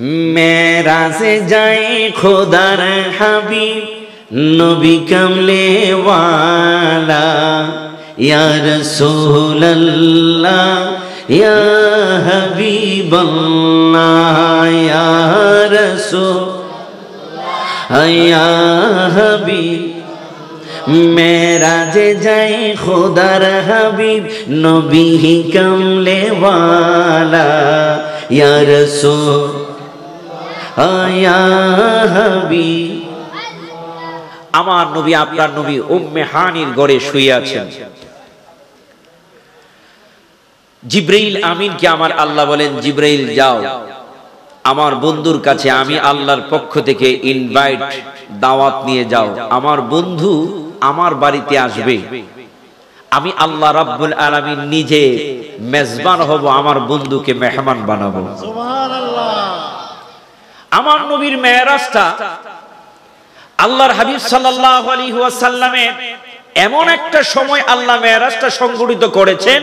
मेरा से जाए खुदार हबी नबी कमले वाला यार सोल्ला या हबी अल्लाह या रसूल या हबीब मेरा जे जाए खुदार हबीब नबी कमले वाला यार सो আমার নবী আপনার নবী উম্মে হানির গড়ে শুয়ে আছেন জিব্রাইল আমিনকে আমার আল্লাহ বলেন জিব্রাইল যাও আমার বন্ধুর কাছে আমি আল্লাহর পক্ষ থেকে ইনভাইট দাওয়াত নিয়ে যাও আমার বন্ধু আমার বাড়িতে আসবে আমি আল্লাহ রাব্বুল আলামিন নিজে মেজবান হব আমার বন্ধুকে মেহমান বানাবো সুবহানাল্লাহ আমার নবীর মেয়েরাজটা আল্লাহর হাবিব সাল্লাহ এমন একটা সময় আল্লাহ মেয়েরাজটা সংগঠিত করেছেন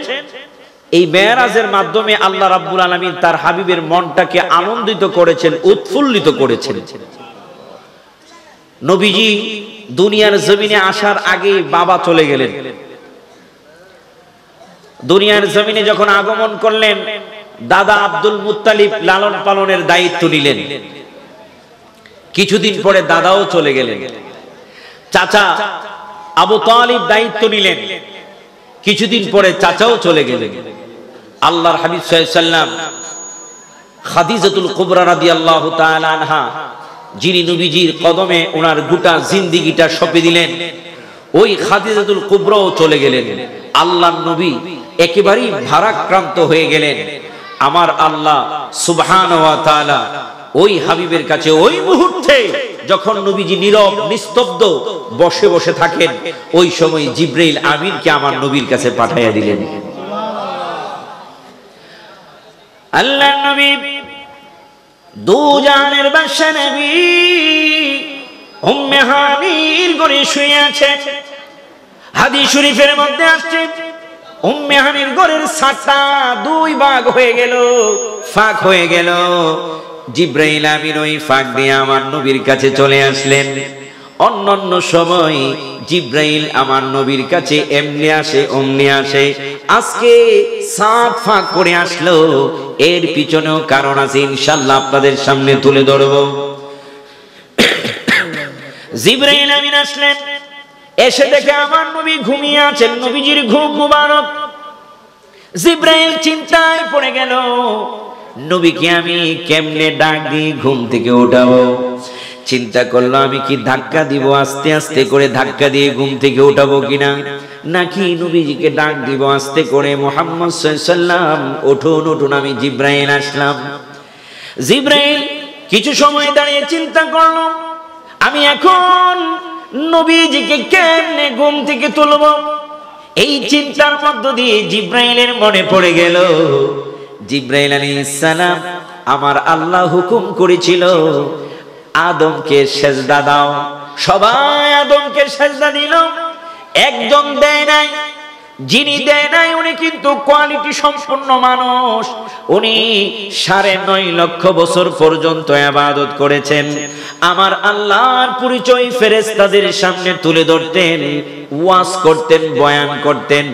এই মেয়েরাজের মাধ্যমে আল্লাহ রাব্বুল আলমী তার হাবিবের মনটাকে আনন্দিত করেছেন উৎফুল্লিত করেছেন নবীজি দুনিয়ার জমিনে আসার আগে বাবা চলে গেলেন দুনিয়ার জমিনে যখন আগমন করলেন দাদা আব্দুল মুতালিব লালন পালনের দায়িত্ব নিলেন কিছুদিন পরে দাদাও চলে গেলেন চাচা আবু তালিব দায়িত্ব নিলেন কিছুদিন পরে চাচাও চলে গেলেন আল্লাহর হাবিব সাল্লাম আল্লাহ আনহা যিনি নবীজির কদমে ওনার গোটা জিন্দিগিটা সপে দিলেন ওই খাদিজাতুল কুবরাও চলে গেলেন আল্লাহ নবী একেবারেই ভারাক্রান্ত হয়ে গেলেন আমার আল্লাহ সুবহান ওয়া ওই হাবিবের কাছে ওই মুহূর্তে যখন নবীজি নীরব নিস্তব্ধ বসে বসে থাকেন ওই সময় জিব্রাইল আমিনকে আমার নবীর কাছে পাঠাইয়া দিলেন আল্লাহ নবী দুজনের বাসা নবী উম্মে হানির ঘরে শুয়ে আছে হাদিস শরীফের মধ্যে আসছে উম্মে হানির ঘরের ছাতা দুই ভাগ হয়ে গেল ফাঁক হয়ে গেল জিব্রাইল আমিন ওই ফাঁক দিয়ে আমার নবীর কাছে চলে আসলেন অন্যান্য সময় জিব্রাইল আমার নবীর কাছে এমনি আসে অমনি আসে আজকে সাফ ফাঁক করে আসলো এর পিছনেও কারণ আছে ইনশাল্লাহ আপনাদের সামনে তুলে ধরব জিব্রাইল আমিন আসলেন এসে দেখে আমার নবী ঘুমিয়ে আছেন নবীজির ঘুম মুবারক জিব্রাইল চিন্তায় পড়ে গেল নবীকে আমি কেমনে ডাক দিয়ে ঘুম থেকে উঠাবো চিন্তা করলো আমি কি ধাক্কা দিব আস্তে আস্তে করে ধাক্কা দিয়ে ঘুম থেকে উঠাবো কিনা নাকি নবীজিকে ডাক দিব আস্তে করে মোহাম্মদ সাল্লাম উঠুন উঠুন আমি জিব্রাইল আসলাম জিব্রাইল কিছু সময় দাঁড়িয়ে চিন্তা করলো আমি এখন নবীজিকে কেমনে ঘুম থেকে তুলব এই চিন্তার মধ্য দিয়ে জিব্রাইলের মনে পড়ে গেল জিব্রাইল আলী ইসালাম আমার আল্লাহ হুকুম করেছিল আদমকে সেজদা দাও সবাই আদমকে সেজদা দিল একজন দেয় নাই যিনি দেয় নাই উনি কিন্তু কোয়ালিটি সম্পন্ন মানুষ উনি সাড়ে নয় লক্ষ বছর পর্যন্ত আবাদত করেছেন আমার আল্লাহর পরিচয় ফেরেস্তাদের সামনে তুলে ধরতেন ওয়াজ করতেন বয়ান করতেন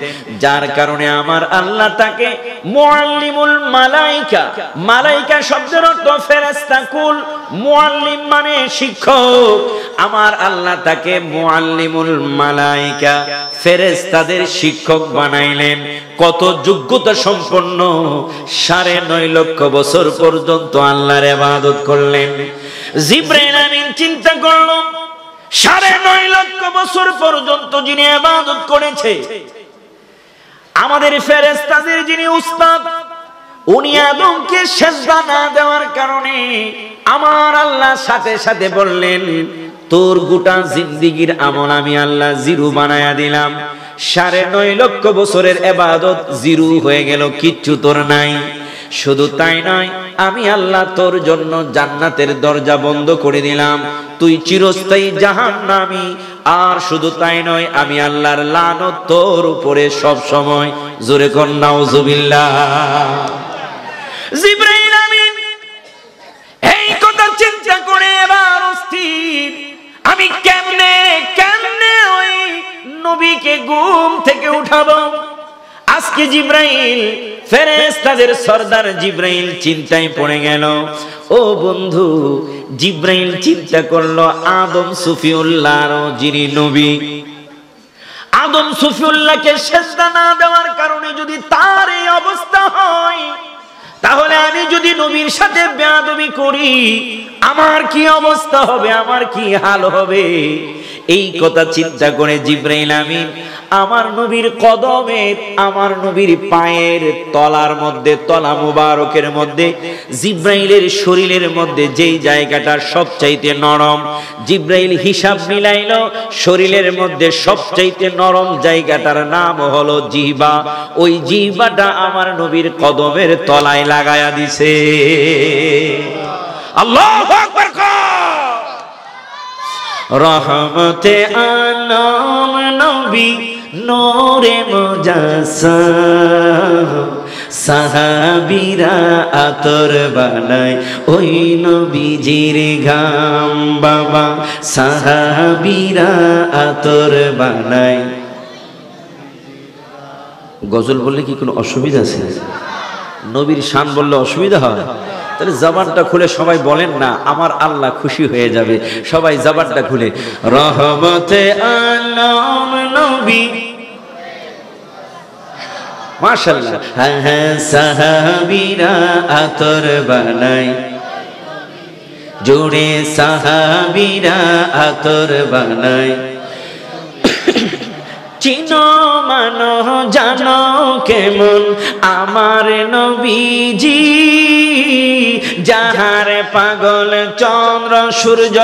যার কারণে আমার আল্লাহ তাকে মুআল্লিমুল মালাইকা মালাইকা শব্দের অর্থ ফেরেশতা কুল মুআল্লিম মানে শিক্ষক আমার আল্লাহ তাকে মুআল্লিমুল মালাইকা ফেরেশতাদের শিক্ষক বানাইলেন কত যোগ্যতা সম্পন্ন সাড়ে নয় লক্ষ বছর পর্যন্ত আল্লাহর ইবাদত করলেন জিব্রাইল আমিন চিন্তা করলো সাড়ে নয় লক্ষ বছর পর্যন্ত যিনি আবাদত করেছে আমাদের ফেরেস্তাদের যিনি উস্তাদ উনি আদমকে সেজদা না দেওয়ার কারণে আমার আল্লাহ সাথে সাথে বললেন তোর গোটা জিন্দিগির আমল আমি আল্লাহ জিরু বানায়া দিলাম সাড়ে নয় লক্ষ বছরের এবাদত জিরু হয়ে গেল কিচ্ছু তোর নাই শুধু তাই নয় আমি আল্লাহ তোর জন্য জান্নাতের দরজা বন্ধ করে দিলাম তুই চিরস্থায়ী জাহান নামি আর শুধু তাই নয় আমি আল্লাহর লানত তোর উপরে সব সময় জোরে কন্যাও জুবিল্লা জিব্রাইল আমিন এই কথা চিন্তা করে এবার অস্থির আমি কেমনে কেমনে ওই নবীকে ঘুম থেকে উঠাবো আজকে জিব্রাইল ফেরেস্তাদের সর্দার জিব্রাইল চিন্তায় পড়ে গেল ও বন্ধু জিব্রাইল চিন্তা করলো আদম সুফিউল্লাহ যিনি নবী আদম সুফিউল্লাহকে সেজদা না দেওয়ার কারণে যদি তার এই অবস্থা হয় তাহলে আমি যদি নবীর সাথে বেয়াদবি করি আমার কি অবস্থা হবে আমার কি হাল হবে এই কথা চিন্তা করে জিব্রাইল আমিন আমার নবীর কদমের আমার নবীর পায়ের তলার মধ্যে তলা মুবারকের মধ্যে জিব্রাইলের শরীরের মধ্যে যেই জায়গাটা সবচাইতে নরম জিব্রাইল হিসাব মিলাইল শরীরের মধ্যে সবচাইতে নরম জায়গাটার নাম হলো জিহবা ওই জিহবাটা আমার নবীর কদমের তলায় লাগায়া দিছে আল্লাহ রহমতে আলম নবী নরে মজাস সাহাবিরা আতর বানাই ওই নবীজির গাম বাবা সাহাবিরা আতর বানাই গজল বললে কি কোনো অসুবিধা আছে নবীর শান বললে অসুবিধা হয় তাহলে জবানটা খুলে সবাই বলেন না আমার আল্লাহ খুশি হয়ে যাবে সবাই জবানটা খুলে রহমতে নবী মাশাল্লাহ হ্যাঁ, হ্যাঁ আতর জুড়ে সাহাবীরা আতর বানাই চিনো মানো জানো কেমন আমার নবীজি যাহার পাগল চন্দ্র সূর্য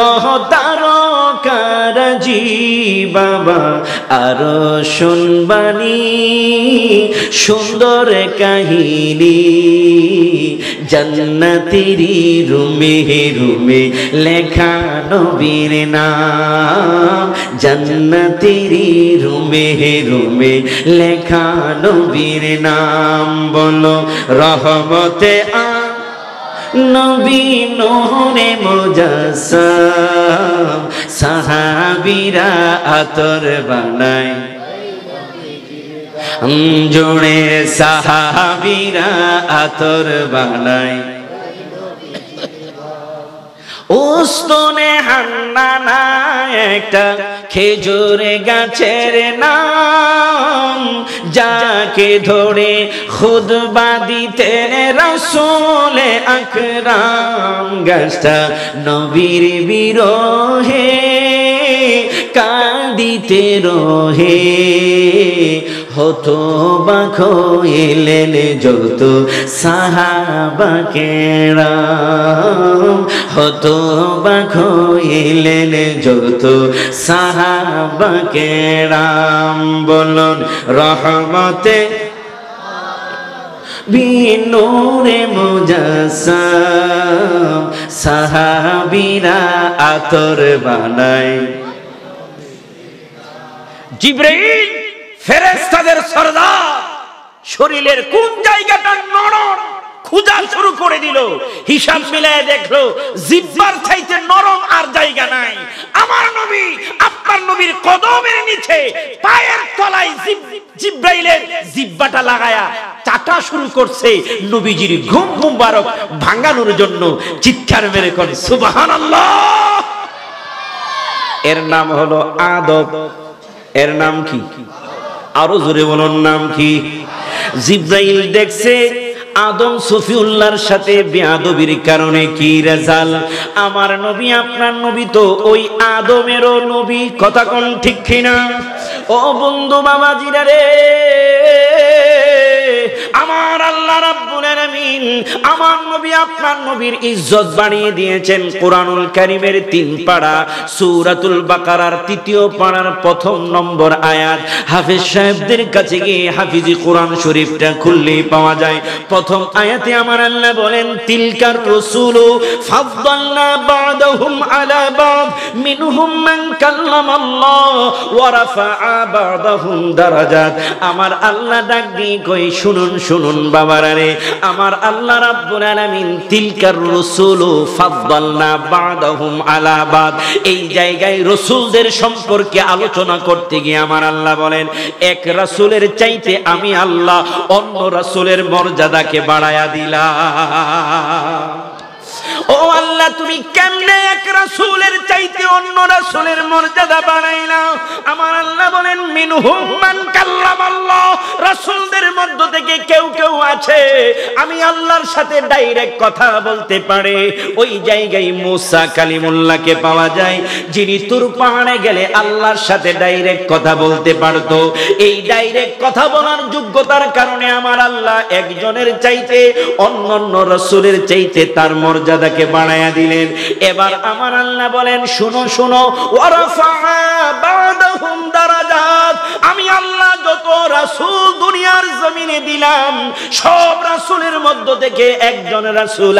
তার কারাজি বাবা আরো শুনবানি সুন্দর কাহিনী জন্নতিরি রুমে রুমে লেখা নবীর নাম জন্নতিরি রুমে রুমে লেখা নবীর নাম বলো রহমতে আ নবীন নোহরে মোজাসাম সাহাবিরা আতর বানায় জোড়ে সাহাবিরা আতর বানায় উস্তনে না একটা খেজুর গাছের নাম যাকে ধরে খুদ বাদিতে রসোলে আকরাম গাছটা নবীর বিরোহে কাঁদিতে রোহে হতো বা খইলেন যত সাহাবাকেরাম হতো বা খইলেন যত সাহাবাকেরাম বলুন রহমতে বিনোরে মুজাসাম সাহাবিরা আতর বানায় জিব্রাইল ফেরেস্তাদের সর্দার শরীরের কোন জায়গাটা নরম খুঁজা শুরু করে দিল হিসাব মিলায় দেখলো জিব্বার চাইতে নরম আর জায়গা নাই আমার নবী আপনার নবীর কদমের নিচে পায়ের তলায় জিব্রাইলের জিব্বাটা লাগায়া চাটা শুরু করছে নবীজির ঘুম ঘুম বারক ভাঙানোর জন্য চিৎকার মেরে করে সুবহানাল্লাহ এর নাম হলো আদব এর নাম কি আরো জোরে বলুন নাম কি জিব্রাইল দেখছে আদম সফিউল্লার সাথে বেয়াদবির কারণে কি রেজাল আমার নবী আপনার নবী তো ওই আদমেরও নবী কথা কোন ঠিক কিনা ও বন্ধু বাবাজিরা রে আমার আল্লাহ রাব্বুলের আমিন আমার নবী আপনার নবীর ইজ্জত বাড়িয়ে দিয়েছেন কোরআনুল কারীমের তিন পাড়া সূরাতুল বাকারার তৃতীয় পাড়ার প্রথম নম্বর আয়াত হাফেজ সাহেবদের কাছে গিয়ে হাফিজি কোরআন শরীফটা খুললেই পাওয়া যায় প্রথম আয়াতে আমার আল্লাহ বলেন তিলকার রসুল ফাদ্দাল্লা বাদহুম আলা বাদ মিনহুম মান কাল্লাম আল্লাহ ওয়া রাফা বাদাহুম দারাজাত আমার আল্লাহ ডাক দিয়ে কই শুনুন শুনুন বাবারা রে আমার আল্লাহ রাব্বুল আলামিন তিলকার রাসূল ফাদ্দালনা বাদহুম আলা বাদ এই জায়গায় রাসূলদের সম্পর্কে আলোচনা করতে গিয়ে আমার আল্লাহ বলেন এক রাসূলের চাইতে আমি আল্লাহ অন্য রাসূলের মর্যাদাকে বাড়ায়া দিলাম ও আল্লাহ তুমি কেমনে এক রাসূলের চাইতে অন্য রাসূলের মর্যাদা বাড়াইলা আমার আল্লাহ বলেন মিনহুম মান কাল্লামাল্লাহ রাসূলদের মধ্য থেকে কেউ কেউ আছে আমি আল্লাহর সাথে ডাইরেক্ট কথা বলতে পারে ওই জায়গায় মুসা কালিমুল্লাহকে পাওয়া যায় যিনি তুর পাহাড়ে গেলে আল্লাহর সাথে ডাইরেক্ট কথা বলতে পারত এই ডাইরেক্ট কথা বলার যোগ্যতার কারণে আমার আল্লাহ একজনের চাইতে অন্য অন্য রসুলের চাইতে তার মর্যাদাকে বাড়ায়া দিলেন এবার আমার আল্লাহ বলেন শুনো শুনো ওয়ারাফা বাদা মিনহুম দারাজাত আমি আল্লাহ যত রাসূল দুনিয়ার জমিনে দিলাম সব রাসূলের মধ্য থেকে একজন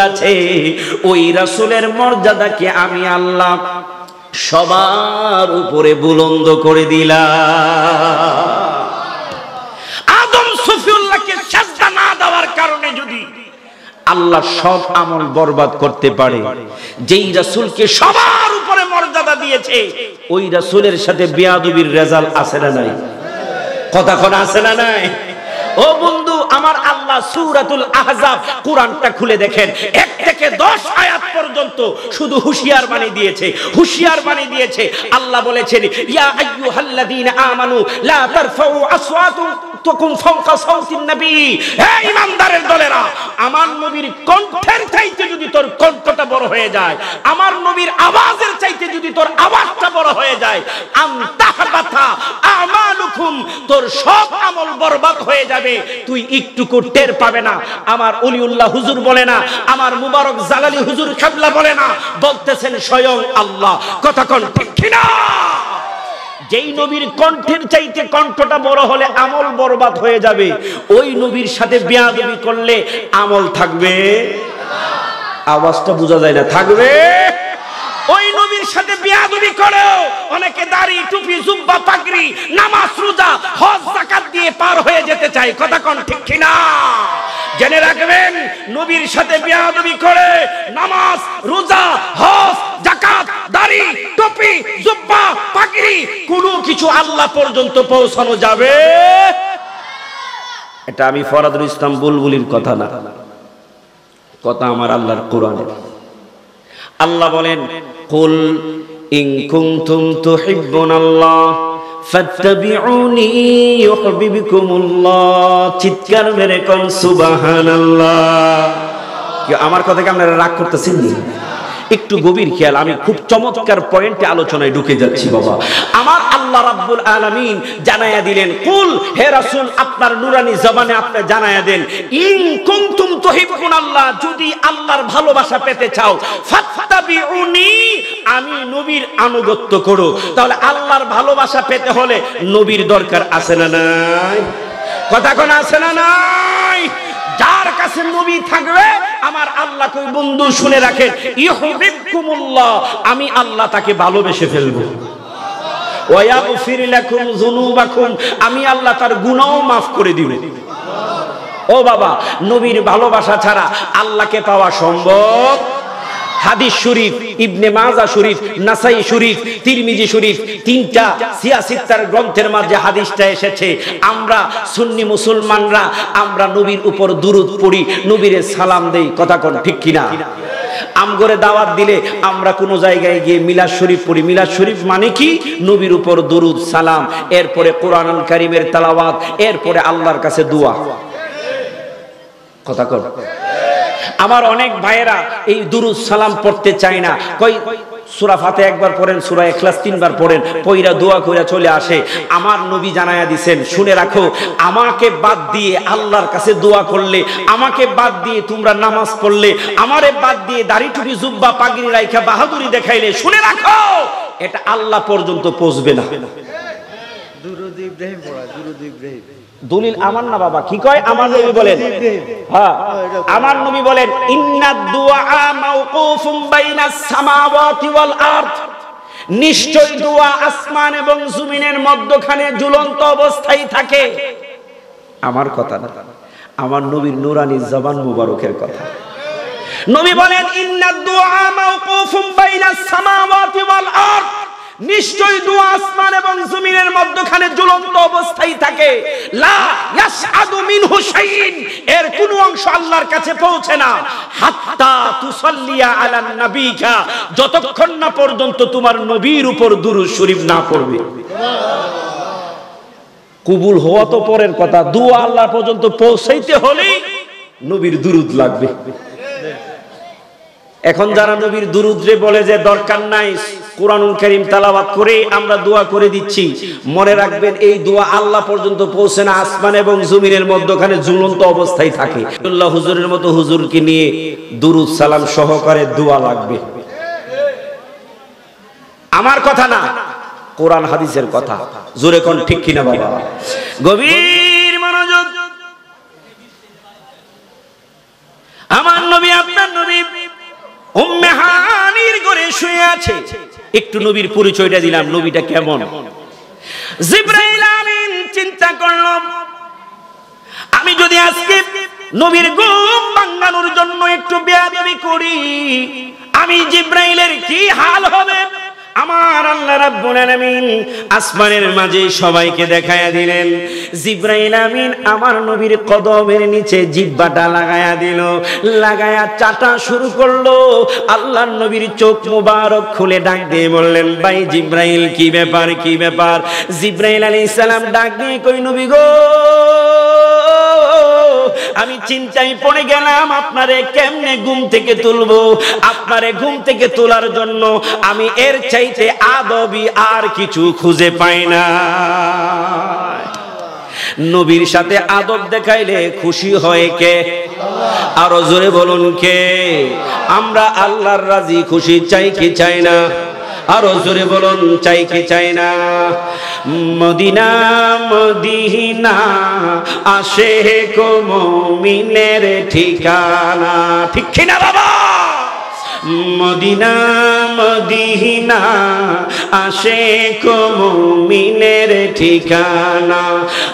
আছে ওই মর্যাদাকে আমি আল্লাহ সবার উপরে বুলন্দ করে দিলাম আদম না দেওয়ার কারণে যদি আল্লাহ সব আমল বরবাদ করতে পারে যেই রাসুলকে সবার উপরে মর্যাদা দিয়েছে ওই রাসুলের সাথে বেয়াদুবির রেজাল্ট আছে না নাই কথা কোন আছে না নাই ও বন্ধু আমার আল্লাহ সুরাতুল আহজাব কোরআনটা খুলে দেখেন এক থেকে দশ আয়াত পর্যন্ত শুধু হুশিয়ার বাণী দিয়েছে হুশিয়ার বাণী দিয়েছে আল্লাহ বলেছেন ইয়া আমানু লা তারফাউ নবী হে ইমানদারের দলেরা আমার নবীর কণ্ঠের চাইতে যদি তোর কণ্ঠটা বড় হয়ে যায় আমার নবীর আওয়াজের চাইতে যদি তোর আওয়াজটা বড় হয়ে যায় আন্তাহবাতা আমালুকুম তোর সব আমল বরবাদ হয়ে যাবে যাবে তুই একটুকু টের পাবে না আমার অলিউল্লাহ হুজুর বলে না আমার মুবারক জালালি হুজুর খাবলা বলে না বলতেছেন স্বয়ং আল্লাহ কথা কন যেই নবীর কণ্ঠের চাইতে কণ্ঠটা বড় হলে আমল বরবাদ হয়ে যাবে ওই নবীর সাথে বেয়াদবি করলে আমল থাকবে আওয়াজটা বোঝা যায় না থাকবে সাথে বিয়াদবি অনেকে দাড়ি টুপি জুব্বা পাগড়ি নামাজ রোজা হজ দিয়ে পার হয়ে যেতে চায় কথা কোন ঠিক জেনে রাখবেন নবীর সাথে বিয়াদবি করে নামাজ রোজা হজ দাড়ি টুপি জুব্বা পাগড়ি কিছু আল্লাহ পর্যন্ত পৌঁছানো যাবে এটা আমি ফরাদুল ইসলাম বুলবুলির কথা না কথা আমার আল্লাহর কোরআনের আল্লাহ বলেন কুল ইন কুনতুম তুহিব্বুনাল্লাহ ফাত্তাবিউনি ইউহিব্বুকুমুল্লাহ চিৎকার মেরে কোন সুবহানাল্লাহ আমার কথা কি আপনারা রাগ করতেছেন না একটু গভীর খেয়াল আমি খুব চমৎকার পয়েন্টে আলোচনায় ঢুকে যাচ্ছি বাবা আমার আল্লাহ রাব্বুল আলামিন জানায়া দিলেন কুল হে রাসূল আপনার নুরানি জবানে আপনি জানায়া দেন ইন কুনতুম তুহিব্বুন আল্লাহ যদি আল্লাহর ভালোবাসা পেতে চাও ফাততাবিউনি আমি নবীর আনুগত্য করো তাহলে আল্লাহর ভালোবাসা পেতে হলে নবীর দরকার আছে না নাই কথা কোন আছে না নাই যার কাছে নবী থাকবে আমার আল্লাহ কই বন্ধু শুনে রাখেন ইহবিকুমুল্লাহ আমি আল্লাহ তাকে ভালোবেসে ফেলবো ওয়াগফির লাকুম যুনুবাকুম আমি আল্লাহ তার গুনাহও মাফ করে দিব ও বাবা নবীর ভালোবাসা ছাড়া আল্লাহকে পাওয়া সম্ভব হাদিস শরীফ ইবনে মাজা শরীফ নাসাই শরীফ তিরমিজি শরীফ তিনটা সিয়াসিত্তার গ্রন্থের মাঝে হাদিসটা এসেছে আমরা সুন্নি মুসলমানরা আমরা নবীর উপর দুরুদ পড়ি নবীরে সালাম দেই কথা কোন ঠিক কিনা আমগরে দাওয়াত দিলে আমরা কোনো জায়গায় গিয়ে মিলাদ শরীফ পড়ি মিলাদ শরীফ মানে কি নবীর উপর দরুদ সালাম এরপরে কোরআন কারিমের তালাবাদ এরপরে আল্লাহর কাছে দোয়া কথা কর আমার অনেক ভাইয়েরা এই দুরুদ সালাম পড়তে চায় না কই সুরা ফাতে একবার পড়েন সুরা এখলাস তিনবার পড়েন পইরা দোয়া কইরা চলে আসে আমার নবী জানায়া দিছেন শুনে রাখো আমাকে বাদ দিয়ে আল্লাহর কাছে দোয়া করলে আমাকে বাদ দিয়ে তোমরা নামাজ পড়লে আমারে বাদ দিয়ে দাড়ি টুপি জুব্বা পাগড়ি রাইখা বাহাদুরি দেখাইলে শুনে রাখো এটা আল্লাহ পর্যন্ত পৌঁছবে না দুরুদ ইব্রাহিম পড়া দুরুদ ইব্রাহিম দলিল আমার না বাবা কি কয় আমার নবী বলেন হ্যাঁ আমার নবী বলেন ইন্না দুয়া মাওকুফুম বাইনাস সামাওয়াতি ওয়াল আরদ নিশ্চয় দুয়া আসমান এবং জমিনের মধ্যখানে ঝুলন্ত অবস্থায় থাকে আমার কথা না আমার নবীর নূরানি জবান মুবারকের কথা নবী বলেন ইন্না দুয়া মাওকুফুম বাইনাস সামাওয়াতি ওয়াল আরদ নিশ্চয় দু আসমান এবং জমিনের মধ্যখানে জ্বলন্ত অবস্থায় থাকে লা ইয়াসআদু মিনহু শাইইন এর কোন অংশ আল্লাহর কাছে পৌঁছে না হাত্তা তুসাল্লিয়া আলান নাবিকা যতক্ষণ না পর্যন্ত তোমার নবীর উপর দুরূদ শরীফ না পড়বে কবুল হওয়া তো পরের কথা দু আল্লাহ পর্যন্ত পৌঁছাইতে হলে নবীর দুরুদ লাগবে এখন যারা নবীর দুরুদ বলে যে দরকার নাই কোরআনুল করিম তালাবাদ করে আমরা দোয়া করে দিচ্ছি মনে রাখবেন এই দোয়া আল্লাহ পর্যন্ত পৌঁছে না আসমান এবং জমিনের মধ্যখানে ঝুলন্ত অবস্থায় থাকে আল্লাহ হুজুরের মতো হুজুরকে নিয়ে দুরুদ সালাম সহকারে দোয়া লাগবে আমার কথা না কোরআন হাদিসের কথা জোরে কোন ঠিক কিনা বাবা গভীর মনোযোগ আমার নবী আপনার নবী উম্মে হানির ঘরে শুয়ে আছে একটু নবীর পরিচয়টা দিলাম নবীটা কেমন জিব্রাইল আমিন চিন্তা করলাম আমি যদি আজকে নবীর ঘুম বাঙ্গানোর জন্য একটু বেয়াদবি করি আমি জিব্রাইলের কি হাল হবে আমার আল্লাহ রাব্বুল আলামিন আসমানের মাঝে সবাইকে দেখায়া দিলেন জিব্রাইল আমিন আমার নবীর কদমের নিচে জিব্বাটা লাগায়া দিল লাগায়া চাটা শুরু করলো আল্লাহর নবীর চোখ মুবারক খুলে ডাক দিয়ে বললেন ভাই জিব্রাইল কি ব্যাপার কি ব্যাপার জিব্রাইল আলাইহিস সালাম ডাক দিয়ে কই নবী গো আমি চিন্তায় পড়ে গেলাম আপনারে কেমনে ঘুম থেকে তুলবো আপনারে ঘুম থেকে তোলার জন্য আমি এর চাইতে আদবি আর কিছু খুঁজে পাই না নবীর সাথে আদব দেখাইলে খুশি হয় কে আরো জোরে বলুন কে আমরা আল্লাহর রাজি খুশি চাই কি চাই না আরো জোরে বলুন চাই কি চাই না মদিনা মদিনা আসে কো মমিনের ঠিকানা ঠিক না বাবা মদিনা মদিহীনা আসে কমিনের ঠিকানা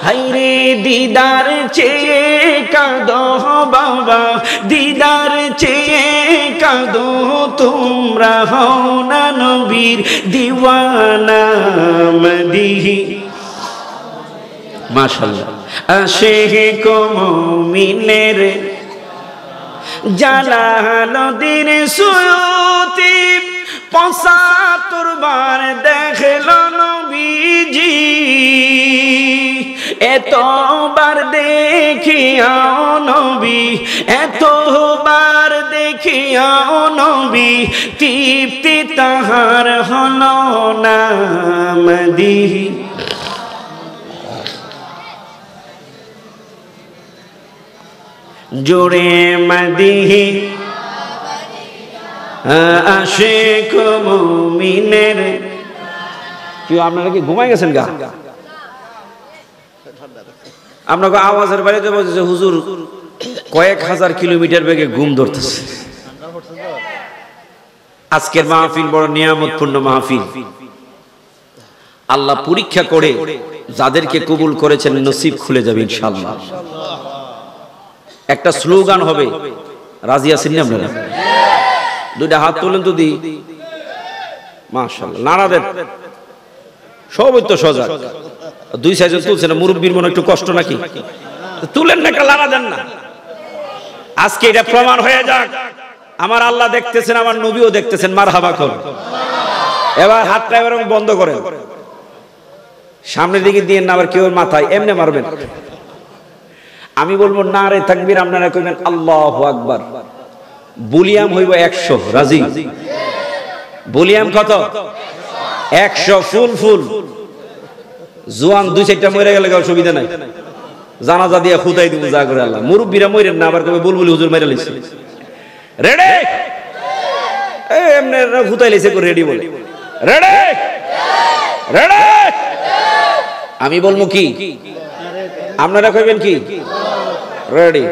হাইরে দিদার চেয়ে কাঁদো বাবা দিদার চেয়ে কাঁদো তোমরা হও না নবীর দিওয়ানা মদিহি মাশাল্লাহ আসে কমিনের জালালুদ্দিন সুয়ুতি পঁচাত্তর বার দেখল নবীজি এতবার দেখিয়াও নবী এতবার দেখিয়াও নবী তৃপ্তি তাহার হল না দিহি জোরে মাদিহি আসে মুমিনের কি আপনারা কি ঘুমাই গেছেন গা আপনাকে আওয়াজের বাড়িতে বলছে হুজুর কয়েক হাজার কিলোমিটার বেগে ঘুম ধরতেছে আজকের মাহফিল বড় নিয়ামতপূর্ণ মাহফিল আল্লাহ পরীক্ষা করে যাদেরকে কবুল করেছেন নসিব খুলে যাবে ইনশাল্লাহ একটা স্লোগান হবে রাজিয়া আছেন আপনারা দুইটা হাত তুলেন যদি দি মাশাল্লাহ দেন সবই তো সজাগ দুই সাইজে তুলছে না মুরব্বীর মনে একটু কষ্ট নাকি তুলেন না একটা লারা দেন না আজকে এটা প্রমাণ হয়ে যাক আমার আল্লাহ দেখতেছেন আমার নবীও দেখতেছেন মার হাবা কর এবার হাতটা এবার বন্ধ করেন সামনের দিকে দিয়ে না আবার কেউ মাথায় এমনি মারবেন আমি বলবো না রে থাকবির আপনারা কইবেন আল্লাহ আকবার বুলিয়াম হইব একশো রাজি বুলিয়াম কত একশো ফুল ফুল জোয়ান দুই চারটা মরে গেলে অসুবিধা নাই জানাজা দিয়ে খুদাই দিব যা করে আল্লাহ মুরব্বীরা মরেন না আবার কবে বুলবুলি হুজুর মেরে লিছে রেডে এমনি খুদাই লিছে করে রেডি বলে রেডে রেডে আমি বলবো কি আপনারা কইবেন কি রেডি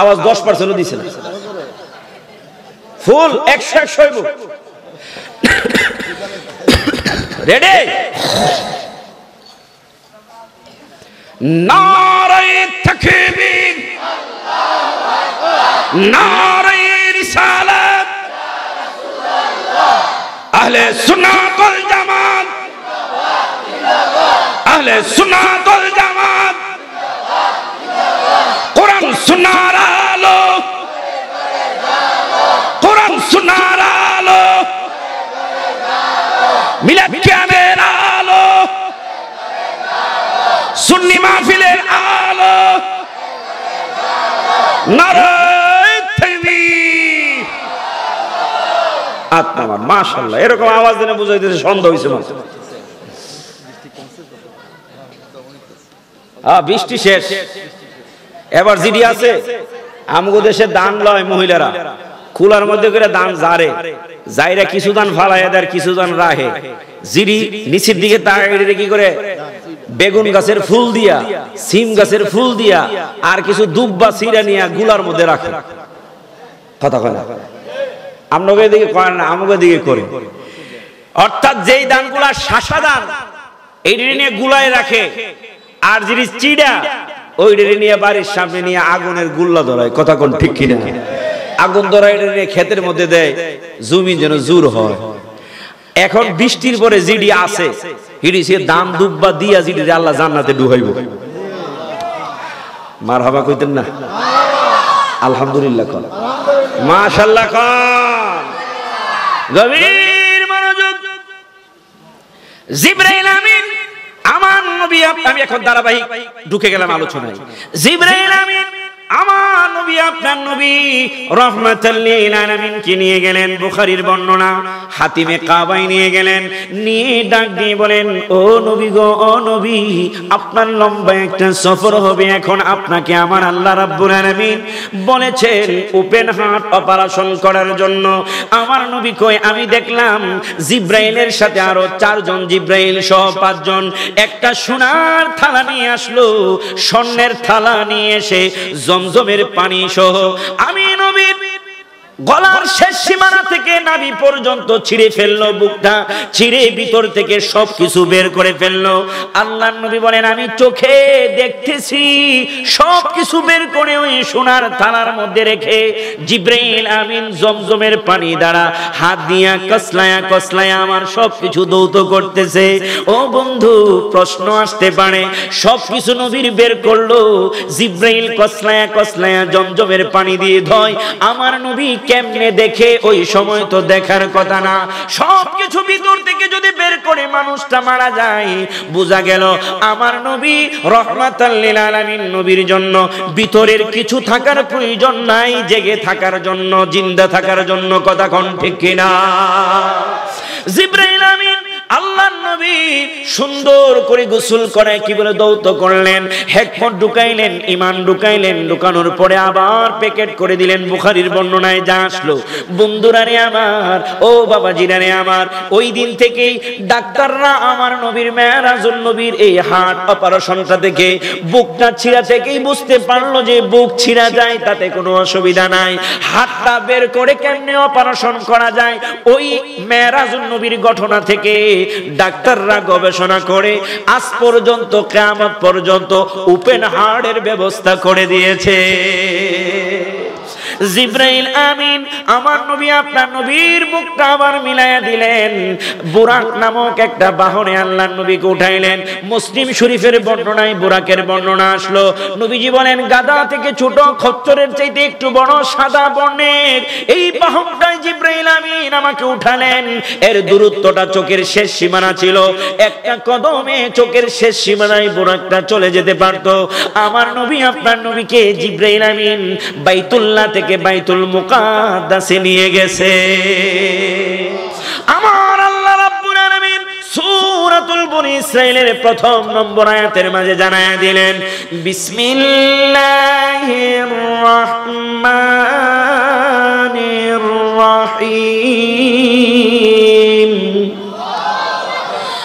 আওয়াজ দশ পার্সেন্ট দিছে না ফুল একশো একশো রেডি নারায় থাকবি নারায় সালাম আহলে সুন্নাত ওয়াল জামাত আহলে সুন্নাত ওয়াল জামাত কোরআন সুন্নাহর আলো কোরআন সুন্নাহর আলো মিলাদ কিয়ামের আলো সুন্নি মাহফিলের আলো নারা হাত মাশাল্লাহ এরকম আওয়াজ দিনে সন্দেহ হয়েছে বৃষ্টি শেষ এবার জিডি আছে আমগো দেশে দান লয় মহিলারা মধ্যে করে দান জারে জাইরা কিছু দান ফালায় দেয় কিছু দান রাহে জিরি নিচের দিকে তাকাইরে কি করে বেগুন গাছের ফুল দিয়া সিম গাছের ফুল দিয়া আর কিছু দুব্বা সিরা নিয়া গুলার মধ্যে রাখে কথা কয় না না আমাকে দিকে অর্থাৎ যেই দানগুলা এই গুলায় রাখে আর যিনি চিড়া ওই নিয়ে বাড়ির সামনে নিয়ে আগুনের গুল্লা ধরায় কথা কোন ঠিক কিনা আগুন ধরায় এটা নিয়ে ক্ষেতের মধ্যে দেয় জমি যেন জোর হয় এখন বৃষ্টির পরে জিডি আছে হিডি সে দাম দুব্বা দিয়া জিডি আল্লাহ জান্নাতে ডুবাইব মার হাবা কইতেন না আলহামদুলিল্লাহ কর মাশাল্লাহ কর গভীর মনোযোগ জিব্রাইল আমিন আমার নবী আমি এখন ধারাবাহিক ঢুকে গেলাম আলোচনায় জিব্রাইল আমিন আমার নবী আপনার নবী নিয়ে গেলেন বর্ণনা হাতিমে নিয়ে গেলেন নিয়ে ডাক দিয়ে বলেন ও নবী গো ও নবী আপনার লম্বা একটা সফর হবে এখন আপনাকে আমার আল্লাহ রাব্বুল বলেছেন ওপেন হার্ট অপারেশন করার জন্য আমার নবী কই আমি দেখলাম জিব্রাইলের সাথে আরো চারজন জিব্রাইল সহ পাঁচজন একটা সোনার থালা নিয়ে আসলো স্বর্ণের থালা নিয়ে এসে জম জমজমের পানি সহ আমি নবীর গলার শেষ সীমানা থেকে নাভি পর্যন্ত ছিঁড়ে ফেললো বুকটা ছিঁড়ে ভিতর থেকে সব কিছু বের করে ফেললো আল্লাহ নবী বলেন আমি চোখে দেখতেছি সব কিছু বের করে ওই সোনার থালার মধ্যে রেখে জিব্রাইল আমিন জমজমের পানি দ্বারা হাত দিয়া কসলায়া কসলায়া আমার সব কিছু দৌত করতেছে ও বন্ধু প্রশ্ন আসতে পারে সব কিছু নবীর বের করলো জিব্রাইল কসলায়া কসলায়া জমজমের পানি দিয়ে ধয় আমার নবী কেমনে দেখে ওই সময় তো দেখার কথা না সবকিছু ভিতর থেকে যদি বের করে মানুষটা মারা যায় বোঝা গেল আমার নবী রহমাতাল্লিল নবীর জন্য ভিতরের কিছু থাকার প্রয়োজন নাই জেগে থাকার জন্য জিন্দা থাকার জন্য কথা কোন ঠিক কিনা জিব্রাহিল আমিন আল্লাহ নবী সুন্দর করে গোসল করে কি বলে দৌত করলেন হেকমত ঢুকাইলেন ইমান ঢুকাইলেন ঢুকানোর পরে আবার প্যাকেট করে দিলেন বুখারির বর্ণনায় যা আসলো বন্ধুরা আমার ও বাবা জিরারে আমার ওই দিন থেকেই ডাক্তাররা আমার নবীর মেয়ারাজুল নবীর এই হার্ট অপারেশনটা দেখে বুকটা ছিঁড়া থেকেই বুঝতে পারলো যে বুক ছিঁড়া যায় তাতে কোনো অসুবিধা নাই হাতটা বের করে কেমনে অপারেশন করা যায় ওই মেয়ারাজুল নবীর ঘটনা থেকে ডাক্তার ডাক্তাররা গবেষণা করে আজ পর্যন্ত কেমন পর্যন্ত ওপেন হার্টের ব্যবস্থা করে দিয়েছে জিব্রাইল আমিন আমার নবী আপনার নবীর মুখটা আবার মিলাইয়া দিলেন বুরাক নামক একটা বাহনে আল্লাহ নবীকে উঠাইলেন মুসলিম শরীফের বর্ণনায় বুরাকের বর্ণনা আসলো নবীজি বলেন গাদা থেকে ছোট খচ্চরের চাইতে একটু বড় সাদা বর্ণের এই বাহন জিব্রাইল আমিন আমাকে উঠালেন এর দূরত্বটা চোখের শেষ সীমানা ছিল একটা কদমে চোখের শেষ সীমানায় বোরাকটা চলে যেতে পারত আমার নবী আপনার নবীকে জিব্রাইল আমিন বাইতুল্লাহ থেকে বাইতুল নিয়ে গেছে আমার আল্লাহ রাব্বুল আলামিন সূরাতুল বনি প্রথম নম্বর আয়াতের মাঝে জানায়া দিলেন বিসমিল্লাহির الرحيم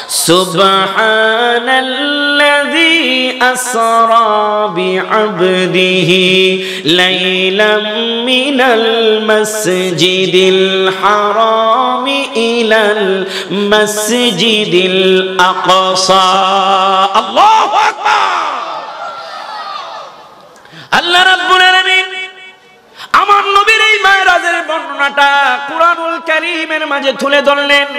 سبحان الذي أسرى بعبده ليلا من المسجد الحرام إلى المسجد الأقصى الله أكبر الله رب العالمين আমার নবীর এই মায়েরাজের বর্ণনাটা কুরআনুল কারীমের মাঝে তুলে ধরলেন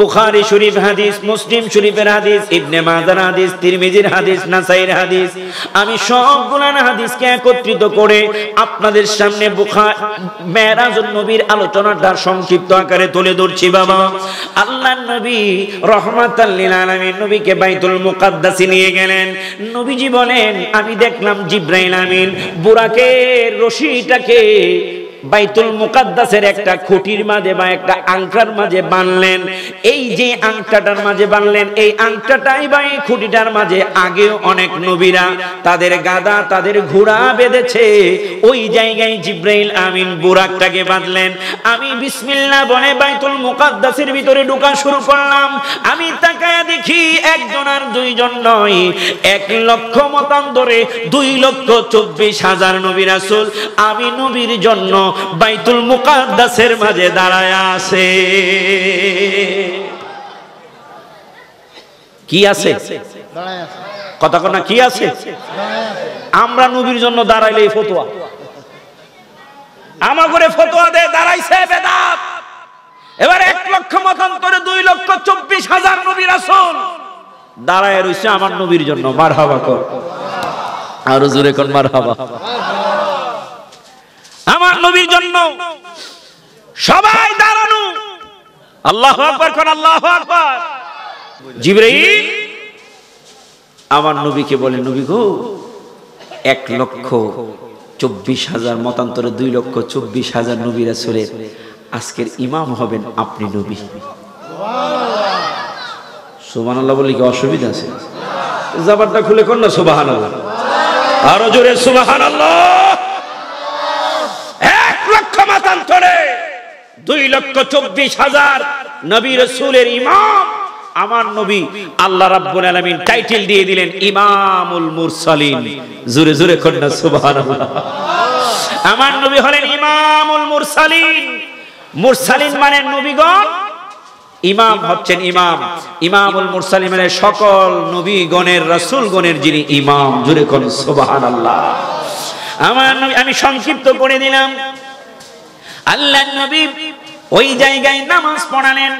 বুখারি শরীফ হাদিস মুসলিম শরীফের হাদিস ইবনে মাজার হাদিস তিরমিজির হাদিস নাসাইর হাদিস আমি সবগুলান হাদিসকে একত্রিত করে আপনাদের সামনে বুখার মেরাজুন নবীর আলোচনাটা সংক্ষিপ্ত আকারে তুলে ধরছি বাবা আল্লাহর নবী রহমাতাল লিল আলামিন নবীকে বাইতুল মুকাদ্দাসে নিয়ে গেলেন নবীজি বলেন আমি দেখলাম জিব্রাইল আমিন বুরাকের রশিটাকে বাইতুল মুকাদ্দাসের একটা খুঁটির মাঝে বা একটা আংটার মাঝে বানলেন এই যে আংটাটার মাঝে বানলেন এই আংটাটাই বা এই খুঁটিটার মাঝে আগেও অনেক নবীরা তাদের গাদা তাদের ঘোড়া বেঁধেছে ওই জায়গায় জিব্রাইল আমিন বুরাকটাকে বাঁধলেন আমি বিসমিল্লাহ বনে বাইতুল মুকাদ্দাসের ভিতরে ঢোকা শুরু করলাম আমি তাকায় দেখি একজন আর দুইজন নয় এক লক্ষ মতান্তরে দুই লক্ষ চব্বিশ হাজার নবী রাসুল আমি নবীর জন্য বাইতুল মুকাদ্দাসের মাঝে দাঁড়ায় আছে কি আছে কথা কোনা কি আছে আমরা নবীর জন্য দাঁড়াইলে এই ফতোয়া আমার করে ফতোয়া দে দাঁড়াইছে বেদাত এবার এক লক্ষ মতান্তরে দুই লক্ষ চব্বিশ হাজার নবীর আসল দাঁড়ায় রয়েছে আমার নবীর জন্য মার হাবা কর আরো জোরে কর মার হাবা আমার নবীর জন্য সবাই দাঁড়ানো আল্লাহ আকবর কোন আল্লাহ আকবর জিব্রাহিম আমার নবীকে বলে নবী গো এক লক্ষ চব্বিশ হাজার মতান্তরে দুই লক্ষ চব্বিশ হাজার নবী রাসুলের আজকের ইমাম হবেন আপনি নবী সুবাহ বলি কি অসুবিধা আছে জাবারটা খুলে কর না সুবাহান আল্লাহ আরো জোরে সুবাহান আল্লাহ পক্ষান্তরে দুই লক্ষ চব্বিশ হাজার নবী রসুলের ইমাম আমার নবী আল্লাহ রাব্বুল আলামিন টাইটেল দিয়ে দিলেন ইমামুল মুরসালিন জুরে জুরে কন্যা সুবহানাল্লাহ আমার নবী হলেন ইমামুল মুরসালিন মুরসালিন মানে নবীগণ ইমাম হচ্ছেন ইমাম ইমামুল মুরসালিন মানে সকল নবীগণের রাসূলগণের যিনি ইমাম জুরে কন্যা সুবহানাল্লাহ আমার নবী আমি সংক্ষিপ্ত করে দিলাম আল্লাহ নবী ওই জায়গায় নামাজ পড়ালেন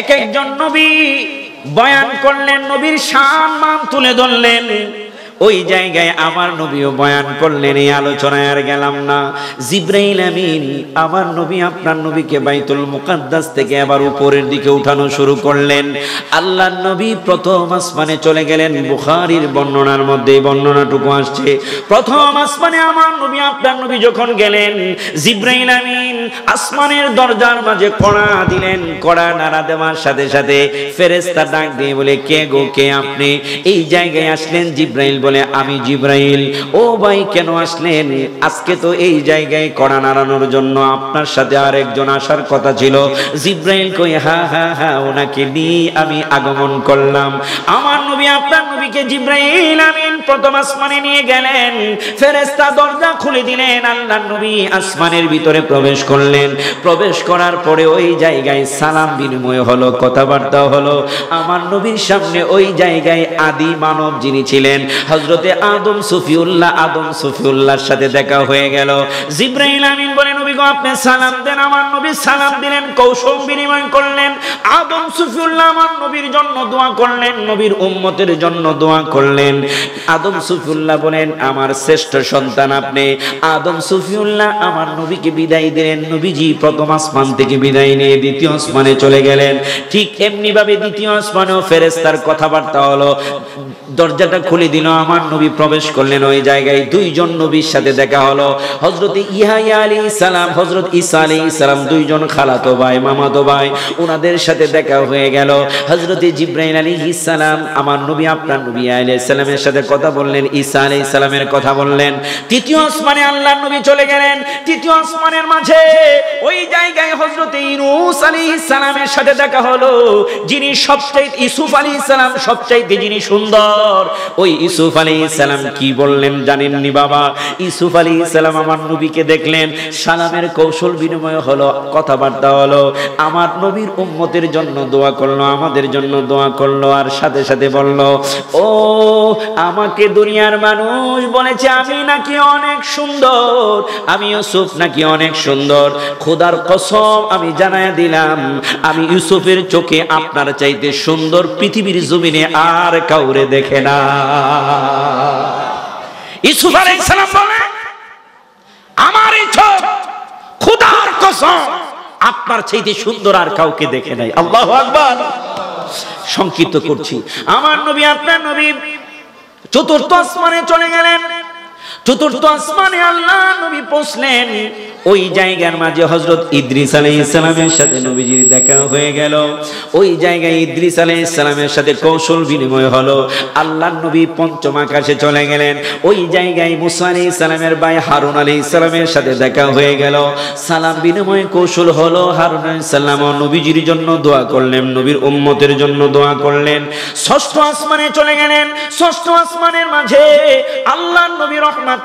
এক একজন নবী বয়ান করলেন নবীর শান মান তুলে ধরলেন ওই জায়গায় আমার নবীও বয়ান করলেন এই আলোচনায় আর গেলাম না জিব্রাইল আমিন আমার নবী আপনার নবীকে বাইতুল মুকাদ্দাস থেকে আবার উপরের দিকে উঠানো শুরু করলেন আল্লাহ নবী প্রথম আসমানে চলে গেলেন বুখারির বর্ণনার মধ্যে বর্ণনাটুকু আসছে প্রথম আসমানে আমার নবী আপনার নবী যখন গেলেন জিব্রাইল আমিন আসমানের দরজার মাঝে কড়া দিলেন কড়া নাড়া দেওয়ার সাথে সাথে ফেরেস্তা ডাক দিয়ে বলে কে গো কে আপনি এই জায়গায় আসলেন জিব্রাইল বলে বলে আমি জিব্রাইল ও ভাই কেন আসলেন আজকে তো এই জায়গায় কড়া নাড়ানোর জন্য আপনার সাথে আরেকজন আসার কথা ছিল জিব্রাইল কই হা হা হা ওনাকে নিয়ে আমি আগমন করলাম আমার নবী আপনার নবীকে জিব্রাইল আমিন প্রথম আসমানে নিয়ে গেলেন ফেরেস্তা দরজা খুলে দিলেন আল্লাহ নবী আসমানের ভিতরে প্রবেশ করলেন প্রবেশ করার পরে ওই জায়গায় সালাম বিনিময় হলো কথাবার্তা হলো আমার নবীর সামনে ওই জায়গায় আদি মানব যিনি ছিলেন হজরতে আদম সফিউল্লাহ আদম সফিউল্লাহর সাথে দেখা হয়ে গেল জিব্রাহিল আমিন বলেন নবী গো আপনি সালাম দেন আমার নবী সালাম দিলেন কৌশল বিনিময় করলেন আদম সুফিউল্লাহ আমার নবীর জন্য দোয়া করলেন নবীর উম্মতের জন্য দোয়া করলেন আদম সুফিউল্লাহ বলেন আমার শ্রেষ্ঠ সন্তান আপনি আদম সুফিউল্লাহ আমার নবীকে বিদায় দিলেন নবীজি প্রথম আসমান থেকে বিদায় নিয়ে দ্বিতীয় আসমানে চলে গেলেন ঠিক এমনি ভাবে দ্বিতীয় আসমানেও ফেরেস্তার কথাবার্তা হলো দরজাটা খুলে দিল আমার নবী প্রবেশ করলেন ওই জায়গায় দুইজন নবীর সাথে দেখা হলো হজরত ইহাইয়া আলী সালাম ইসলাম হজরত ঈসা আলী ইসলাম দুইজন খালাতো ভাই মামাতো ভাই ওনাদের সাথে দেখা হয়ে গেল হজরত জিব্রাহিম আলী ইসালাম আমার নবী আপনার নবী আলী ইসলামের সাথে কথা বললেন ঈসা আলী ইসলামের কথা বললেন তৃতীয় আসমানে আল্লাহ নবী চলে গেলেন তৃতীয় আসমানের মাঝে ওই জায়গায় হজরত ইনুস আলী ইসলামের সাথে দেখা হলো যিনি সবচেয়ে ইসুফ আলী ইসলাম সবচাইতে যিনি সুন্দর ওই ইসুফ আলী ইসলাম কি বললেন জানেননি বাবা ইসুফ আলী ইসলাম আমার নবীকে দেখলেন সালাম ইসলামের কৌশল বিনিময় হলো কথাবার্তা হলো আমার নবীর উম্মতের জন্য দোয়া করলো আমাদের জন্য দোয়া করলো আর সাথে সাথে বলল ও আমাকে দুনিয়ার মানুষ বলেছে আমি নাকি অনেক সুন্দর আমি ইউসুফ নাকি অনেক সুন্দর খোদার কসম আমি জানায় দিলাম আমি ইউসুফের চোখে আপনার চাইতে সুন্দর পৃথিবীর জমিনে আর কাউরে দেখে না ইসুফ আলাইহিস সালাম খুদার কসম আপনার চাইতে সুন্দর আর কাউকে দেখে নাই আল্লাহ আকবার সংক্ষিপ্ত করছি আমার নবী আপনার নবী চতুর্থ আসমানে চলে গেলেন চতুর্থ আসমানে আল্লাহ নবী পৌঁছলেন ওই জায়গার মাঝে হজরত ইদ্রিস আলাই ইসলামের সাথে নবীজির দেখা হয়ে গেল ওই জায়গায় ইদ্রিস আলাই ইসলামের সাথে কৌশল বিনিময় হলো আল্লাহ নবী পঞ্চম আকাশে চলে গেলেন ওই জায়গায় মুসা আলী ইসলামের ভাই হারুন আলী ইসলামের সাথে দেখা হয়ে গেল সালাম বিনিময় কৌশল হলো হারুন ইসলাম সাল্লাম নবীজির জন্য দোয়া করলেন নবীর উম্মতের জন্য দোয়া করলেন ষষ্ঠ আসমানে চলে গেলেন ষষ্ঠ আসমানের মাঝে আল্লাহ নবী রহমাত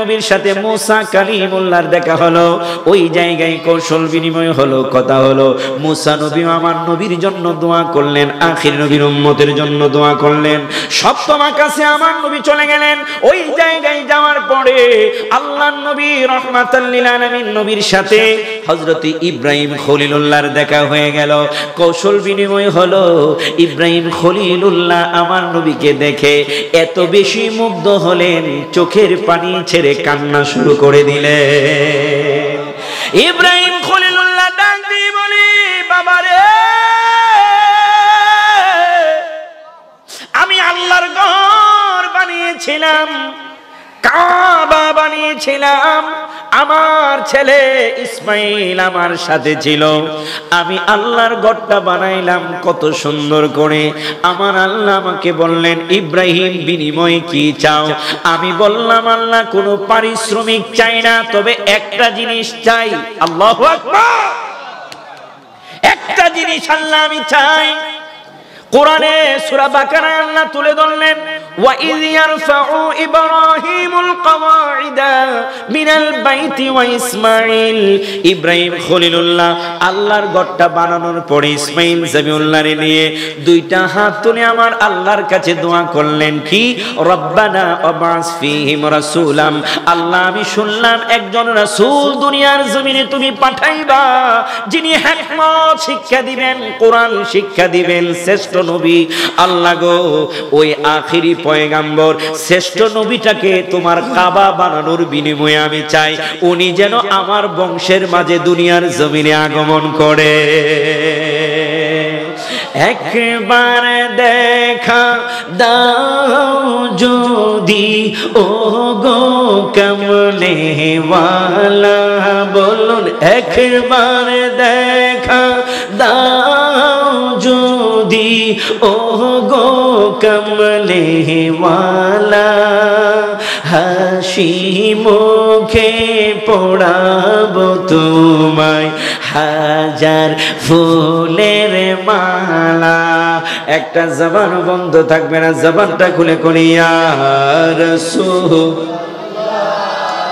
নবীর সাথে মুসা কালিমুল্লাহর দেখা দেখা হলো ওই জায়গায় কৌশল বিনিময় হলো কথা হলো মুসা নবী আমার নবীর জন্য দোয়া করলেন আখির নবীর উম্মতের জন্য দোয়া করলেন সপ্তম আকাশে আমার নবী চলে গেলেন ওই জায়গায় যাওয়ার পরে আল্লাহ নবী রহমাতাল্লিল আলামিন নবীর সাথে হযরত ইব্রাহিম খলিলুল্লাহর দেখা হয়ে গেল কৌশল বিনিময় হলো ইব্রাহিম খলিলুল্লাহ আমার নবীকে দেখে এত বেশি মুগ্ধ হলেন চোখের পানি ছেড়ে কান্না শুরু করে দিলেন ইব্রাহিম খলিলুল্লাহ ডাক দিয়ে বলি রে আমি আল্লাহর ঘর বানিয়েছিলাম কাবা বানিয়েছিলাম আমার ছেলে ইসমাইল আমার সাথে ছিল আমি আল্লাহর ঘরটা বানাইলাম কত সুন্দর করে আমার আল্লাহ আমাকে বললেন ইব্রাহিম বিনিময় কি চাও আমি বললাম আল্লাহ কোনো পারিশ্রমিক চাই না তবে একটা জিনিস চাই আল্লাহ একটা জিনিস আল্লাহ আমি চাই কোরআনে সূরা বাকারা আল্লাহ তুলে ধরলেন ইব্রাহিম খলিলুল্লাহ আল্লাহর ঘরটা বানানোর পরে জামিউল্লাহরে নিয়ে দুইটা হাত তুলে আমার আল্লাহর কাছে দোয়া করলেন কি রব্বানা ওয়াবাস ফিহিম রাসূলাম আল্লাহ আমি শুনলাম একজন রাসূল দুনিয়ার জমিনে তুমি পাঠাইবা যিনি হিকমত শিক্ষা দিবেন কোরআন শিক্ষা দিবেন শ্রেষ্ঠ শ্রেষ্ঠ নবী আল্লাহ গো ওই আখিরি পয়গাম্বর শ্রেষ্ঠ নবীটাকে তোমার কাবা বানানোর বিনিময়ে আমি চাই উনি যেন আমার বংশের মাঝে দুনিয়ার জমিনে আগমন করে একবার দেখা দাও যদি ও গো কমলে বলুন একবার দেখা দাও ওগো কমলে ওয়ালা হাসি মুখে পড়াব তোমায় হাজার ফুলের মালা একটা জবান বন্ধ থাকবে না জবানটা খুলে করিয়া রসুল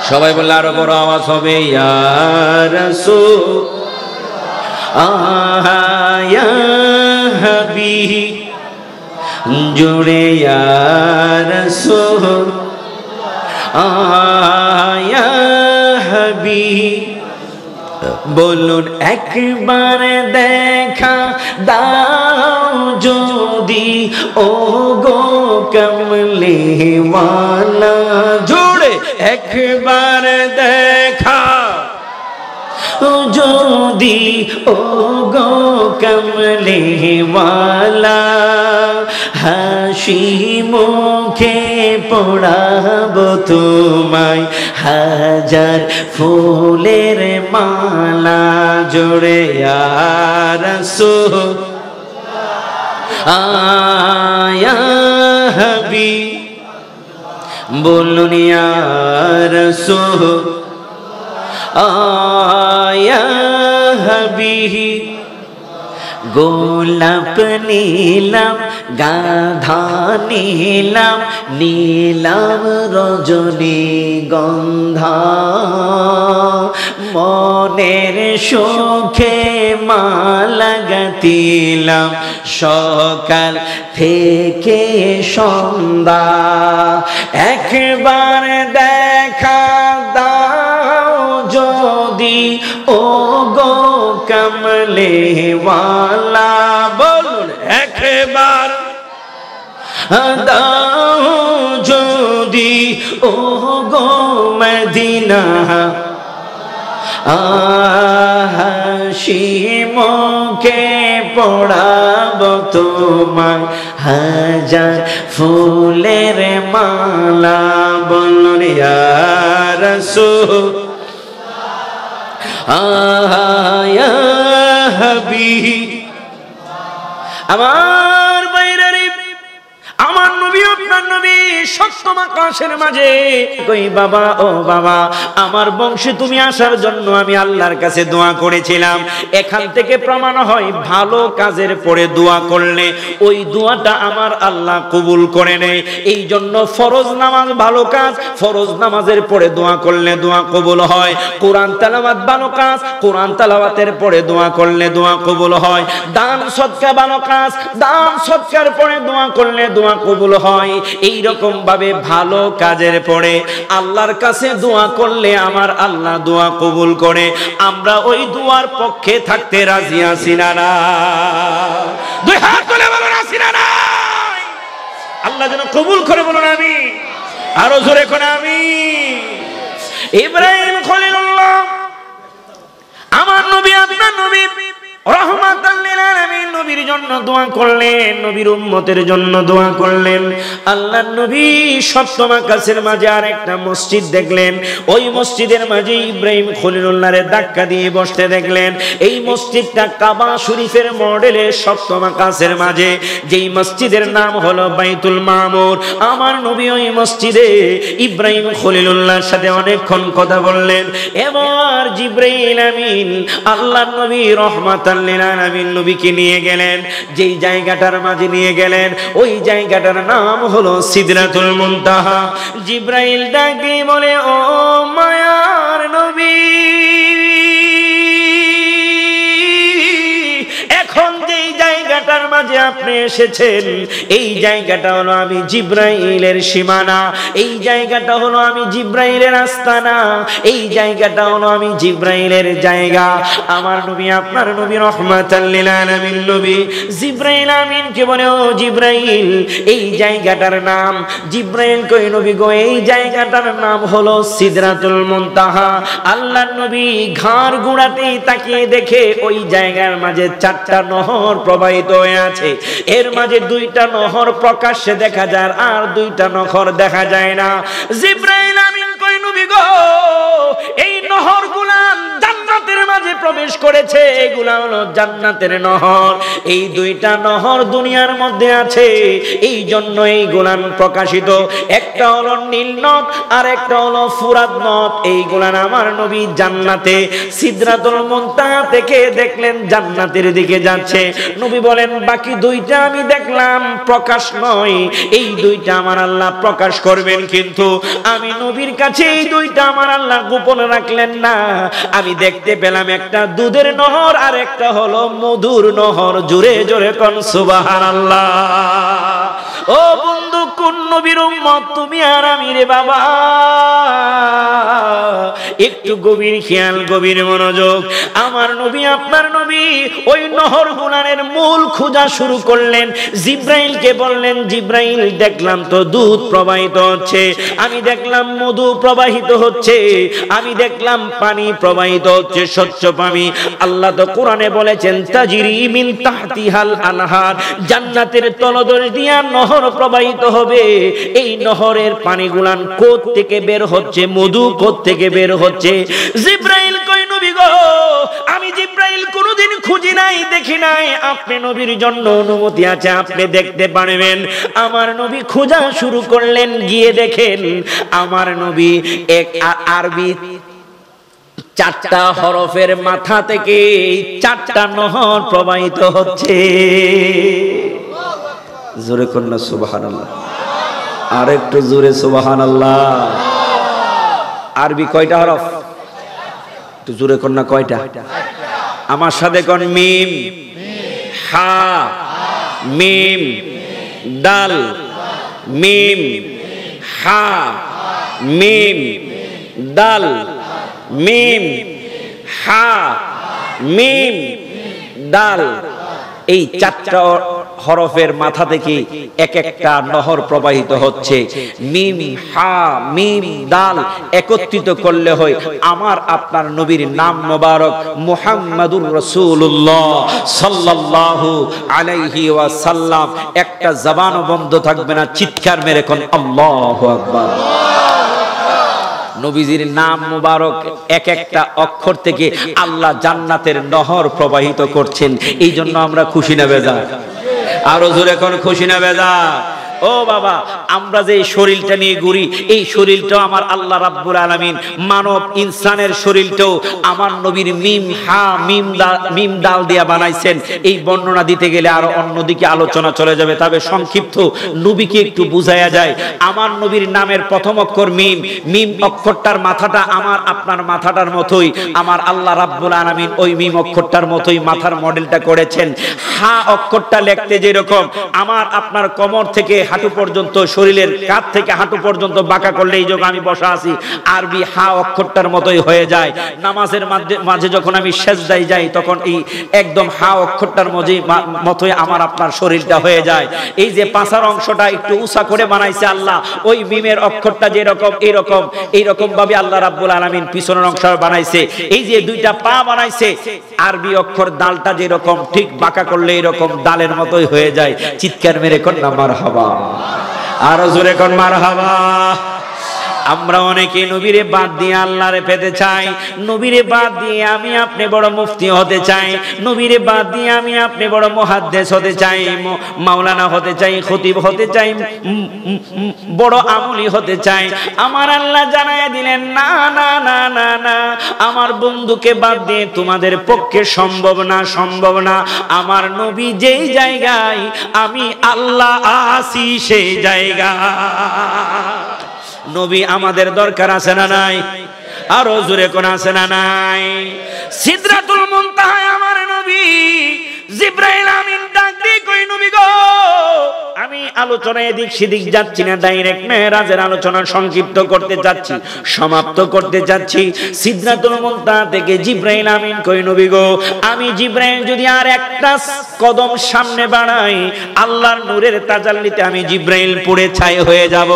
সবাই বললে আরো বড় আওয়াজ হবে ইয়ার সু আহায়া জুড়ে রসো আবি বলুন একবার দেখা দাও যদি ও গো কমলে মানা জুড়ে একবার দেখ যদি ও গো কমলেওয়ালা হাসি মুখে পড়াব তোমায় হাজার ফুলের মালা জোড়ে আর সো আয়া হবি বলুন আর সোহ آیا হবিহি গোলাপ নীলাম গাধা নীলাম নীলাম রজনী গন্ধা মনের সুখে মালা সকাল থেকে সন্ধ্যা একবার দেখা কমলিওয়ালা বলুন একবার দাও যদি ও গো মদিনা আশিমকে পড়াব তোমার হাজার ফুলের মালা বলুন ইয়ার সু হা হা হা হা এখান থেকে প্রমাণ হয় ভালো কাজের পরে দোয়া করলে ওই দোয়াটা আমার আল্লাহ কবুল করে নেয় এই জন্য ফরজ নামাজ ভালো কাজ ফরজ নামাজের পরে দোয়া করলে দোয়া কবুল হয় কোরআন তালাবাদ ভালো কাজ কোরআন তালাবাতের পরে দোয়া করলে দোয়া কবুল হয় দান সৎকা ভালো কাজ দান সৎকার পরে দোয়া করলে দোয়া কবুল গুলো হয় এই রকম ভাবে ভালো কাজের পরে আল্লাহর কাছে দোয়া করলে আমার আল্লাহ দোয়া কবুল করে আমরা ওই দোয়ার পক্ষে থাকতে রাজি আছি না না দুই হাত তুলে বলুন আছি না আল্লাহ যেন কবুল করে বলো না আমি আরো জোরে করে আমি ইব্রাহিম খলিলুল্লাহ আমার নবী আপনার নবী নবীর জন্য দোয়া করলেন নবীর উম্মতের জন্য দোয়া করলেন আল্লাহ নবী মাঝে মসজিদ দেখলেন ওই মসজিদের মাঝে ইব্রাহিম ধাক্কা দিয়ে বসতে দেখলেন এই মসজিদটা কাবা মাঝে যেই মসজিদের নাম হলো বাইতুল মামুর আমার নবী ওই মসজিদে ইব্রাহিম খলিলুল্লাহর সাথে অনেকক্ষণ কথা বললেন এবার জিব্রাইল আমিন আল্লাহ নবী রহমাতা সাল্লিলান আমিন নবীকে নিয়ে গেলেন যেই জায়গাটার মাঝে নিয়ে গেলেন ওই জায়গাটার নাম হলো সিদরাতুল মুন্তাহা জিব্রাইল ডাকি বলে ও মায়ার নবী যে আপনি এসেছেন এই জায়গাটা হলো আমি জিব্রাইলের সীমানা এই জায়গাটা হলো আমি জিব্রাইলের আস্তানা এই জায়গাটা হলো আমি জিব্রাইলের জায়গা আমার নবী আপনার নবী রহমাতাল্লিল আলামিন নবী জিব্রাইল আমিন কে বলে ও জিব্রাইল এই জায়গাটার নাম জিব্রাইল কই নবী গো এই জায়গাটার নাম হলো সিদরাতুল মুনতাহা আল্লাহর নবী ঘাড় গুড়াতেই তাকিয়ে দেখে ওই জায়গার মাঝে চারটা নহর প্রবাহিত হয়ে আছে এর মাঝে দুইটা নহর প্রকাশ্যে দেখা যায় আর দুইটা নহর দেখা যায় না জিব্রাইল আমিন নবী গো এই নহর গুলান জান্নাতের মাঝে প্রবেশ করেছে এগুলা হলো জান্নাতের নহর এই দুইটা নহর দুনিয়ার মধ্যে আছে এই জন্য এই গুলান প্রকাশিত একটা হলো নীল নদ আর একটা হলো ফুরাত নদ এই গুলান আমার নবী জান্নাতে থেকে দেখলেন জান্নাতের দিকে যাচ্ছে নবী বলেন বাকি দুইটা আমি দেখলাম প্রকাশ নয় এই দুইটা আমার আল্লাহ প্রকাশ করবেন কিন্তু আমি নবীর কাছে সেই দুইটা আমার আল্লাহ গোপন রাখলেন না আমি দেখতে পেলাম একটা দুধের নহর আর একটা হলো মধুর নহর জোরে জোরে কন সুবাহার আল্লাহ ও বন্ধু কোন নবীর উম্মত তুমি আর আমি রে বাবা একটু গভীর খেয়াল গভীর মনোযোগ আমার নবী আপনার নবী ওই নহর গুনানের মূল খোঁজা শুরু করলেন জিব্রাইলকে বললেন জিব্রাইল দেখলাম তো দুধ প্রবাহিত হচ্ছে আমি দেখলাম মধু প্রবাহিত প্রবাহিত হচ্ছে আমি দেখলাম পানি প্রবাহিত হচ্ছে স্বচ্ছ পানি আল্লাহ তো কোরআনে বলেছেন তাজিরি মিন তাহতিহাল আনহার জান্নাতের তলদর দিয়া নহর প্রবাহিত হবে এই নহরের পানিগুলান কোত থেকে বের হচ্ছে মধু কোত থেকে বের হচ্ছে জিব্রাইল কই নবী গো দলিল কোনোদিন খুঁজি নাই দেখি নাই আপনি নবীর জন্য অনুমতি আছে আপনি দেখতে পারবেন আমার নবী খোঁজা শুরু করলেন গিয়ে দেখেন আমার নবী এক আরবি চারটা হরফের মাথা থেকে চারটা নহর প্রবাহিত হচ্ছে জোরে কন্যা সুবাহান আর একটু জোরে সুবাহান আল্লাহ আরবি কয়টা হরফ একটু জোরে কয়টা কয়টা আমার সাথে কোন মিম হা মিম ডাল মিম হা মিম ডাল মিম হা মিম ডাল এই চারটা হরফের মাথা থেকে এক একটা নহর প্রবাহিত হচ্ছে মিম হা মিম দাল একত্রিত করলে হয় আমার আপনার নবীর নাম মোবারক মুহাম্মাদুর রাসূলুল্লাহ সাল্লাল্লাহু আলাইহি ওয়াসাল্লাম একটা জবানও বন্ধ থাকবে না চিৎকার মেরে কোন আল্লাহু আকবার নবীজির নাম মুবারক এক একটা অক্ষর থেকে আল্লাহ জান্নাতের নহর প্রবাহিত করছেন এই জন্য আমরা খুশি না বেজায় আরো জোরে এখন খুশি না বেজা ও বাবা আমরা যে শরীরটা নিয়ে ঘুরি এই শরীরটাও আমার আল্লাহ রাব্বুল আলামিন মানব ইনসানের শরীরটাও আমার নবীর মিম হা মিম মিম ডাল দিয়া বানাইছেন এই বর্ণনা দিতে গেলে আর অন্যদিকে আলোচনা চলে যাবে তবে সংক্ষিপ্ত নবীকে একটু বুঝায়া যায় আমার নবীর নামের প্রথম অক্ষর মিম মিম অক্ষরটার মাথাটা আমার আপনার মাথাটার মতোই আমার আল্লাহ রাব্বুল আলামিন ওই মিম অক্ষরটার মতোই মাথার মডেলটা করেছেন হা অক্ষরটা লিখতে যেরকম আমার আপনার কমর থেকে হাঁটু পর্যন্ত শরীরের কাত থেকে হাঁটু পর্যন্ত বাঁকা করলে এই যোগ আমি বসা আছি আরবি হা অক্ষরটার মতোই হয়ে যায় নামাজের মাঝে যখন আমি শেষ দায় যাই তখন এই একদম হা অক্ষরটার মজে মতোই আমার আপনার শরীরটা হয়ে যায় এই যে পাঁচার অংশটা একটু উঁচা করে বানাইছে আল্লাহ ওই মিমের অক্ষরটা যেরকম এইরকম এইরকম ভাবে আল্লাহ রাব্বুল আলমিন পিছনের অংশ বানাইছে এই যে দুইটা পা বানাইছে আরবি অক্ষর ডালটা যেরকম ঠিক বাঁকা করলে এরকম ডালের মতোই হয়ে যায় চিৎকার মেরে কন্যা মার হবা আরো জোরে কোন মার হাবা আমরা অনেকে নবীরে বাদ দিয়ে আল্লাহরে পেতে চাই নবীরে বাদ দিয়ে আমি আপনি বড় মুফতি হতে চাই নবীরে বাদ দিয়ে আমি আপনি বড় মহাদ্দেশ হতে চাই মাওলানা হতে চাই খতিব হতে চাই বড় আমলি হতে চাই আমার আল্লাহ জানায় দিলেন না না না না না আমার বন্ধুকে বাদ দিয়ে তোমাদের পক্ষে সম্ভব না সম্ভব না আমার নবী যেই জায়গায় আমি আল্লাহ আসি সেই জায়গা নবী আমাদের দরকার আছে না নাই আরো জোরে কোন আছে না নাই সিদ্ধাতুল মুনতাহায় আমার নবী জিব্রাইল আমিন ডাক দিয়ে কই নবী গো আমি আলোচনা এদিক সেদিক যাচ্ছি না ডাইরেক্ট মেরাজের আলোচনা সংক্ষিপ্ত করতে যাচ্ছি সমাপ্ত করতে যাচ্ছি সিদ্ধাতুল মুনতা থেকে জিব্রাইল আমিন কই নবী গো আমি জিব্রাইল যদি আর একটা কদম সামনে বাড়াই আল্লাহর নূরের তাজাল্লিতে আমি জিব্রাইল পুড়ে ছাই হয়ে যাব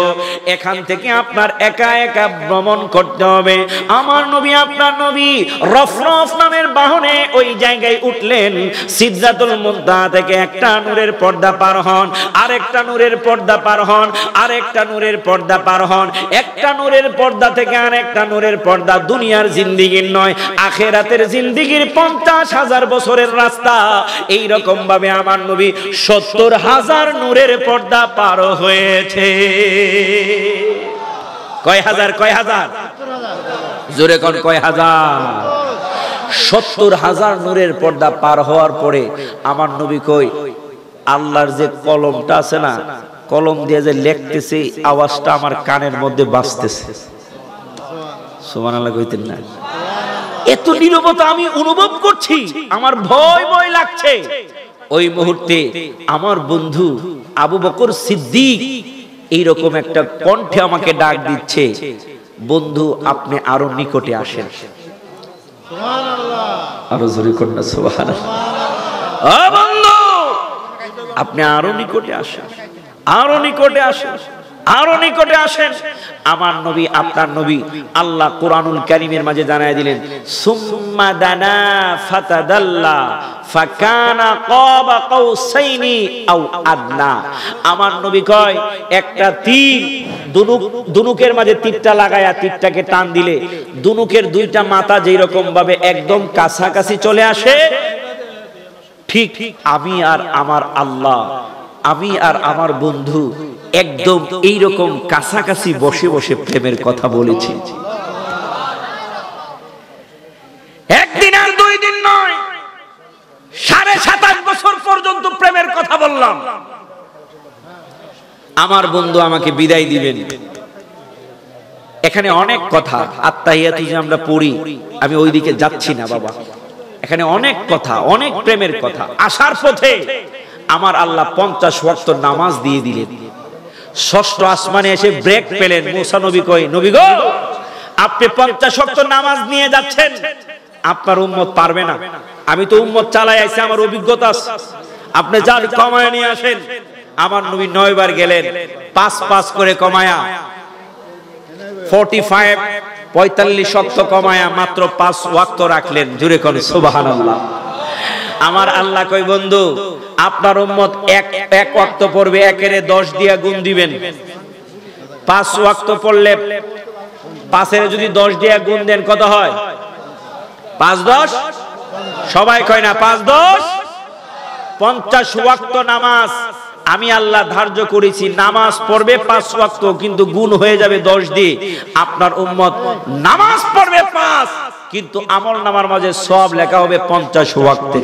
এখান থেকে আপনার একা একা ভ্রমণ করতে হবে আমার নবী আপনার নবী রফরফ নামের বাহনে ওই জায়গায় উঠলেন সিদ্ধ সিজদাতুল মুনতাহা থেকে একটা নূরের পর্দা পার হন আরেকটা নূরের পর্দা পার হন আরেকটা নূরের পর্দা পার হন একটা নূরের পর্দা থেকে আরেকটা নূরের পর্দা দুনিয়ার জিন্দিগির নয় আখেরাতের জিন্দিগির পঞ্চাশ হাজার বছরের রাস্তা এই রকম ভাবে আমার নবী সত্তর হাজার নূরের পর্দা পার হয়েছে কয় হাজার কয় হাজার জোরে কন কয় হাজার সত্তর হাজার নূরের পর্দা পার হওয়ার পরে আমার নবী কই আল্লাহর যে কলমটা আছে না কলম দিয়ে যে লেখতেছে আওয়াজটা আমার কানের মধ্যে বাঁচতেছে সোমান আল্লাহ কইতেন না এত নিরবতা আমি অনুভব করছি আমার ভয় ভয় লাগছে ওই মুহূর্তে আমার বন্ধু আবু বকর সিদ্দিক এইরকম একটা কণ্ঠে আমাকে ডাক দিচ্ছে বন্ধু আপনি আরো নিকটে আসেন আরো জোরে কন্যা সোহান আপনি আরো নিকটে আসেন আরো নিকটে আসেন আরো নিকটে আসেন আমার নবী আপনার নবী আল্লাহ কোরআনুল কারিমের মাঝে জানায় দিলেন সুম্মা দানা ফাতাদাল্লা ফাকানা কবা কাউসাইনি আও আদনা আমার নবী কয় একটা তীর দুনুক দুনুকের মাঝে তীরটা লাগায়া তীরটাকে টান দিলে দুনুকের দুইটা মাথা যেই রকম ভাবে একদম কাছাকাছি চলে আসে ঠিক আমি আর আমার আল্লাহ আমি আর আমার বন্ধু একদম এইরকম কাছাকাছি বসে বসে প্রেমের কথা বলেছি একদিন আর দুই দিন নয় সাড়ে সাতাশ বছর পর্যন্ত প্রেমের কথা বললাম আমার বন্ধু আমাকে বিদায় দিবেন এখানে অনেক কথা আত্মাহিয়াতি যে আমরা পড়ি আমি ওই দিকে যাচ্ছি না বাবা এখানে অনেক কথা অনেক প্রেমের কথা আসার পথে আমার আল্লাহ পঞ্চাশ ওয়াক্ত নামাজ দিয়ে দিলেন ষষ্ঠ আসমানে এসে ব্রেক পেলেন মুসা নবী কই নবী গো আপনি পঞ্চাশ শক্ত নামাজ নিয়ে যাচ্ছেন আপনার উম্মত পারবে না আমি তো উম্মত চালাই আছি আমার অভিজ্ঞতা আছে আপনি যান কমায় নিয়ে আসেন আমার নবী নয় বার গেলেন পাঁচ পাঁচ করে কমায়া ফোর্টি ফাইভ পঁয়তাল্লিশ শক্ত কমায়া মাত্র পাঁচ ওয়াক্ত রাখলেন জুড়ে কোন সুবাহ আমার আল্লাহ কই বন্ধু আপনার উম্মত এক এক ওয়াক্ত পড়বে একেরে দশ দিয়া গুণ দিবেন পাঁচ ওয়াক্ত পড়লে পাঁচের যদি দশ দিয়া গুণ দেন কত হয় পাঁচ দশ সবাই কয় না পাঁচ দশ পঞ্চাশ ওয়াক্ত নামাজ আমি আল্লাহ ধার্য করেছি নামাজ পড়বে পাঁচ ওয়াক্ত কিন্তু গুণ হয়ে যাবে দশ দিয়ে আপনার উম্মত নামাজ পড়বে পাঁচ কিন্তু আমল নামার মাঝে সব লেখা হবে পঞ্চাশ ওয়াক্তে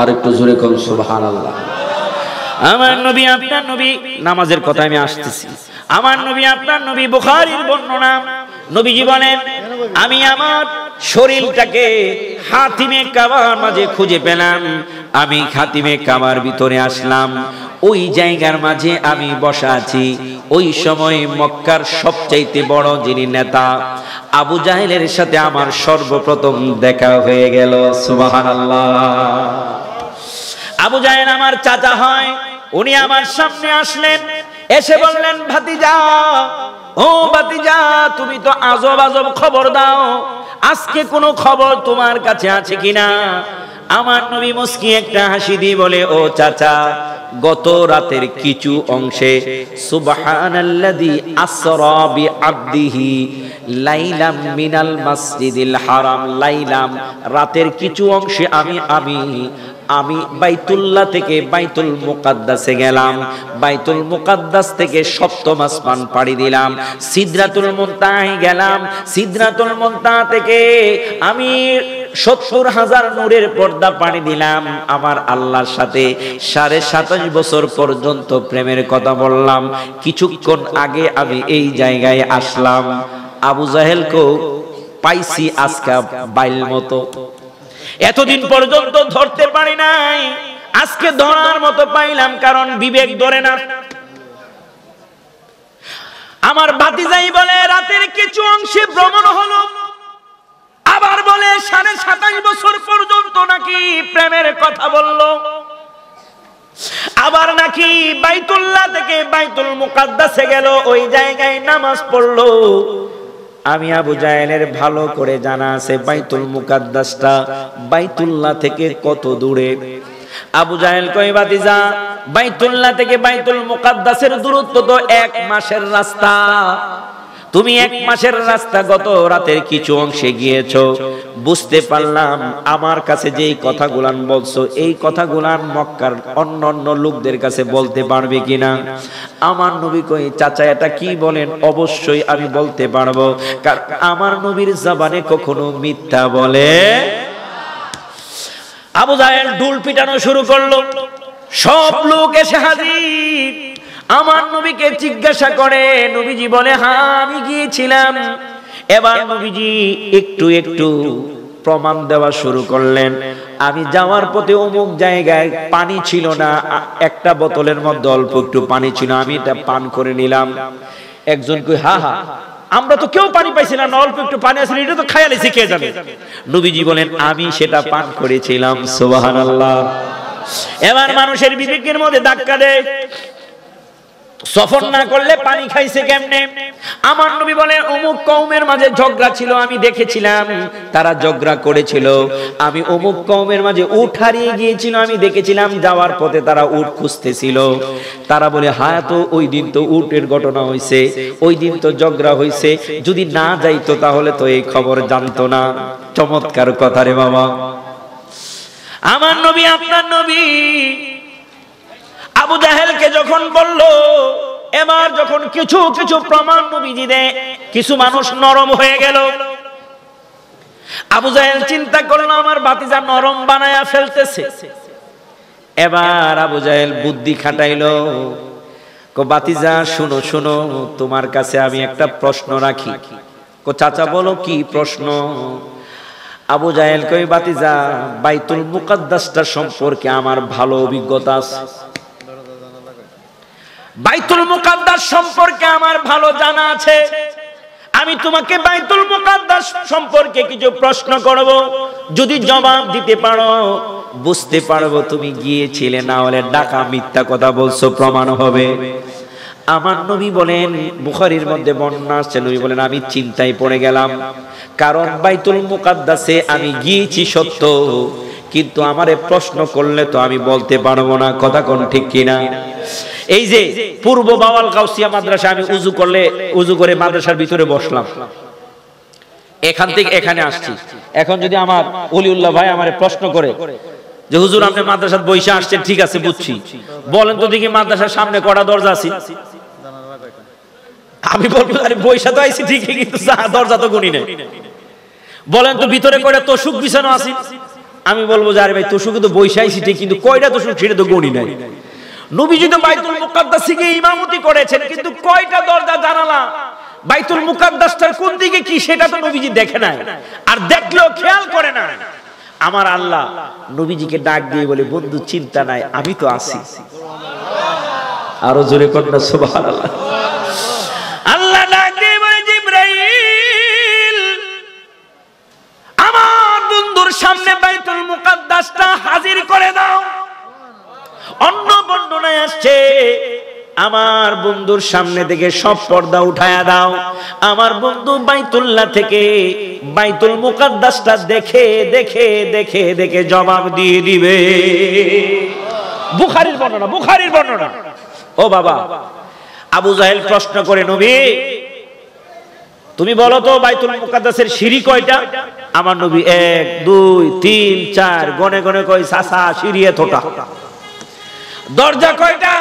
আর একটু জোরে কম সুবহান আল্লাহ আমার নবী আপনার নবী নামাজের কথা আমি আসতেছি আমার নবী আপনার নবী বুখারীর বর্ণনা নবী জীবনের আমি আমার শরীরটাকে হাতিমে কাবার মাঝে খুঁজে পেলাম আমি খাতিমে কাবার ভিতরে আসলাম ওই জায়গার মাঝে আমি বসা আছি ওই সময় মক্কার সবচাইতে বড় যিনি নেতা আবু জাহেলের সাথে আমার সর্বপ্রথম দেখা হয়ে গেল আবু জাহেল আমার চাচা হয় উনি আমার সামনে আসলেন এসে বললেন ভাতিজা ও ভাতিজা তুমি তো আজব আজব খবর দাও আজকে কোনো খবর তোমার কাছে আছে কিনা আমার নবী মুসকি একটা হাসি দিয়ে বলে ও চাচা গত রাতের কিছু অংশে সুবহানাল্লাযী আসরা বিআবদিহি লাইলাম মিনাল মাসজিদিল হারাম লাইলাম রাতের কিছু অংশে আমি আমি আমি বাইতুল্লাহ থেকে বাইতুল মুকাদ্দাসে গেলাম বাইতুল মুকাদ্দাস থেকে সপ্তম আসমান পাড়ি দিলাম সিদ্রাতুল মুনতাহে গেলাম সিদ্রাতুল মুনতাহ থেকে আমি সত্তর হাজার নূরের পর্দা পানি দিলাম আমার আল্লাহর সাথে সাড়ে সাতাশ বছর পর্যন্ত প্রেমের কথা বললাম কিছুক্ষণ আগে আমি এই জায়গায় আসলাম আবু জাহেলকেও পাইছি আজকা বাইল মতো এতদিন পর্যন্ত ধরতে পারি নাই আজকে ধরার মতো পাইলাম কারণ বিবেক ধরে না আমার বাতিজাই বলে রাতের কিছু অংশে ভ্রমণ হলো আবার বলে সাড়ে সাতাশ বছর পর্যন্ত নাকি প্রেমের কথা বলল আবার নাকি বাইতুল্লাহ থেকে বাইতুল মুকাদ্দাসে গেল ওই জায়গায় নামাজ পড়লো আমি আবু জাহেলের ভালো করে জানা আছে বাইতুল মুকাদ্দাসটা বাইতুল্লাহ থেকে কত দূরে আবু জাহেল কই বাতিজা বাইতুল্লাহ থেকে বাইতুল মুকাদ্দাসের দূরত্ব তো এক মাসের রাস্তা তুমি এক মাসের রাস্তা গত রাতের কিছু অংশে গিয়েছ বুঝতে পারলাম আমার কাছে যেই কথাগুলান বলছো এই কথাগুলান মক্কার অন্য অন্য লোকদের কাছে বলতে পারবে কিনা আমার নবী কই চাচা এটা কি বলেন অবশ্যই আমি বলতে পারবো কারণ আমার নবীর জবানে কখনো মিথ্যা বলে আবু জাহেল ঢুল পিটানো শুরু করলো সব লোক এসে হাজির আমার নবীকে জিজ্ঞাসা করে নবীজি বলে হ্যাঁ আমি গিয়েছিলাম এবার নবীজি একটু একটু প্রমাণ দেওয়া শুরু করলেন আমি যাওয়ার পথে অমুক জায়গায় পানি ছিল না একটা বোতলের মধ্যে অল্প একটু পানি ছিল আমি এটা পান করে নিলাম একজন কই হা হা আমরা তো কেউ পানি পাইছি না অল্প একটু পানি আসলে এটা তো খায়ালে শিখে যাবে নবীজি বলেন আমি সেটা পান করেছিলাম সোবাহান আল্লাহ এবার মানুষের বিবেকের মধ্যে ধাক্কা দেয় সফর না করলে পানি খাইছে কেমনে আমার নবী বলে অমুক কৌমের মাঝে ঝগড়া ছিল আমি দেখেছিলাম তারা ঝগড়া করেছিল আমি অমুক কৌমের মাঝে উঠ হারিয়ে গিয়েছিল আমি দেখেছিলাম যাওয়ার পথে তারা উট খুঁজতেছিল তারা বলে হ্যাঁ তো ওই দিন তো উটের ঘটনা হয়েছে ওই দিন তো ঝগড়া হয়েছে যদি না যাইতো তাহলে তো এই খবর জানতো না চমৎকার কথা রে বাবা আমার নবী আপনার নবী আবু জাহেলকে যখন বলল এবার যখন কিছু কিছু প্রমাণ নবীজি দেয় কিছু মানুষ নরম হয়ে গেল আবু জাহেল চিন্তা করল আমার বাতিজা নরম বানায়া ফেলতেছে এবার আবু জাহেল বুদ্ধি খাটাইল বাতিজা শুনো শুনো তোমার কাছে আমি একটা প্রশ্ন রাখি কো চাচা বলো কি প্রশ্ন আবু জাহেল কই বাতিজা বাইতুল মুকাদ্দাসটা সম্পর্কে আমার ভালো অভিজ্ঞতা আছে বাইতুল মুকাদ্দাস সম্পর্কে আমার ভালো জানা আছে আমি তোমাকে বাইতুল মুকাদ্দাস সম্পর্কে কিছু প্রশ্ন করব যদি জবাব দিতে পারো বুঝতে পারবো তুমি গিয়েছিলে না হলে ডাকা মিথ্যা কথা বলছো প্রমাণ হবে আমার নবী বলেন বুখারির মধ্যে বন্যা আসছে নবী বলেন আমি চিন্তায় পড়ে গেলাম কারণ বাইতুল মুকাদ্দাসে আমি গিয়েছি সত্য কিন্তু আমারে প্রশ্ন করলে তো আমি বলতে পারবো না কথা কোন ঠিক কিনা এই যে পূর্ব বাওয়াল গাউসিয়া মাদ্রাসা আমি উজু করলে উজু করে মাদ্রাসার ভিতরে বসলাম এখান থেকে এখানে আসছি এখন যদি আমার অলিউল্লাহ ভাই আমার প্রশ্ন করে যে হুজুর আপনি মাদ্রাসার বইসে আসছেন ঠিক আছে বুঝছি বলেন তো দেখি মাদ্রাসার সামনে কটা দরজা আছে আমি বলবো আরে বইসা তো আইছি ঠিকই কিন্তু দরজা তো গুনি নেই বলেন তো ভিতরে কয়টা তোষুক বিছানো আছে আমি বলবো যে আরে ভাই তোষুকে তো বৈশা আইছি ঠিক কিন্তু কয়টা তোষুক সেটা তো গুনি নাই নবী যদি বাইতুল ইমামতি করেছেন কিন্তু কয়টা দরজা জানালা বাইতুল মুকাদ্দাসটার কোন দিকে কি সেটা তো নবীজি দেখে নাই আর দেখলেও খেয়াল করে না আমার আল্লাহ নবীজিকে ডাক দিয়ে বলে বন্ধু চিন্তা নাই আমি তো আছি আরো জোরে কন্যা আল্লাহ ডাক দিয়ে বলে জিব্রাইল আমার বন্ধুর সামনে অন্য বন্ধনায় আসছে আমার বন্ধুর সামনে থেকে সব পর্দা উঠায়া দাও আমার বন্ধু বাইতুল্লাহ থেকে বাইতুল মুকাদ্দাসটা দেখে দেখে দেখে দেখে জবাব দিয়ে দিবে বুখারির বর্ণনা বুখারির বর্ণনা ও বাবা আবু জাহেল প্রশ্ন করে নবী তুমি বলো তো বাইতুল মুকাদ্দাসের সিঁড়ি কয়টা আমার নবী এক দুই তিন চার গনে গনে কয় সাসা সিঁড়ি থোটা দরজা কয়টা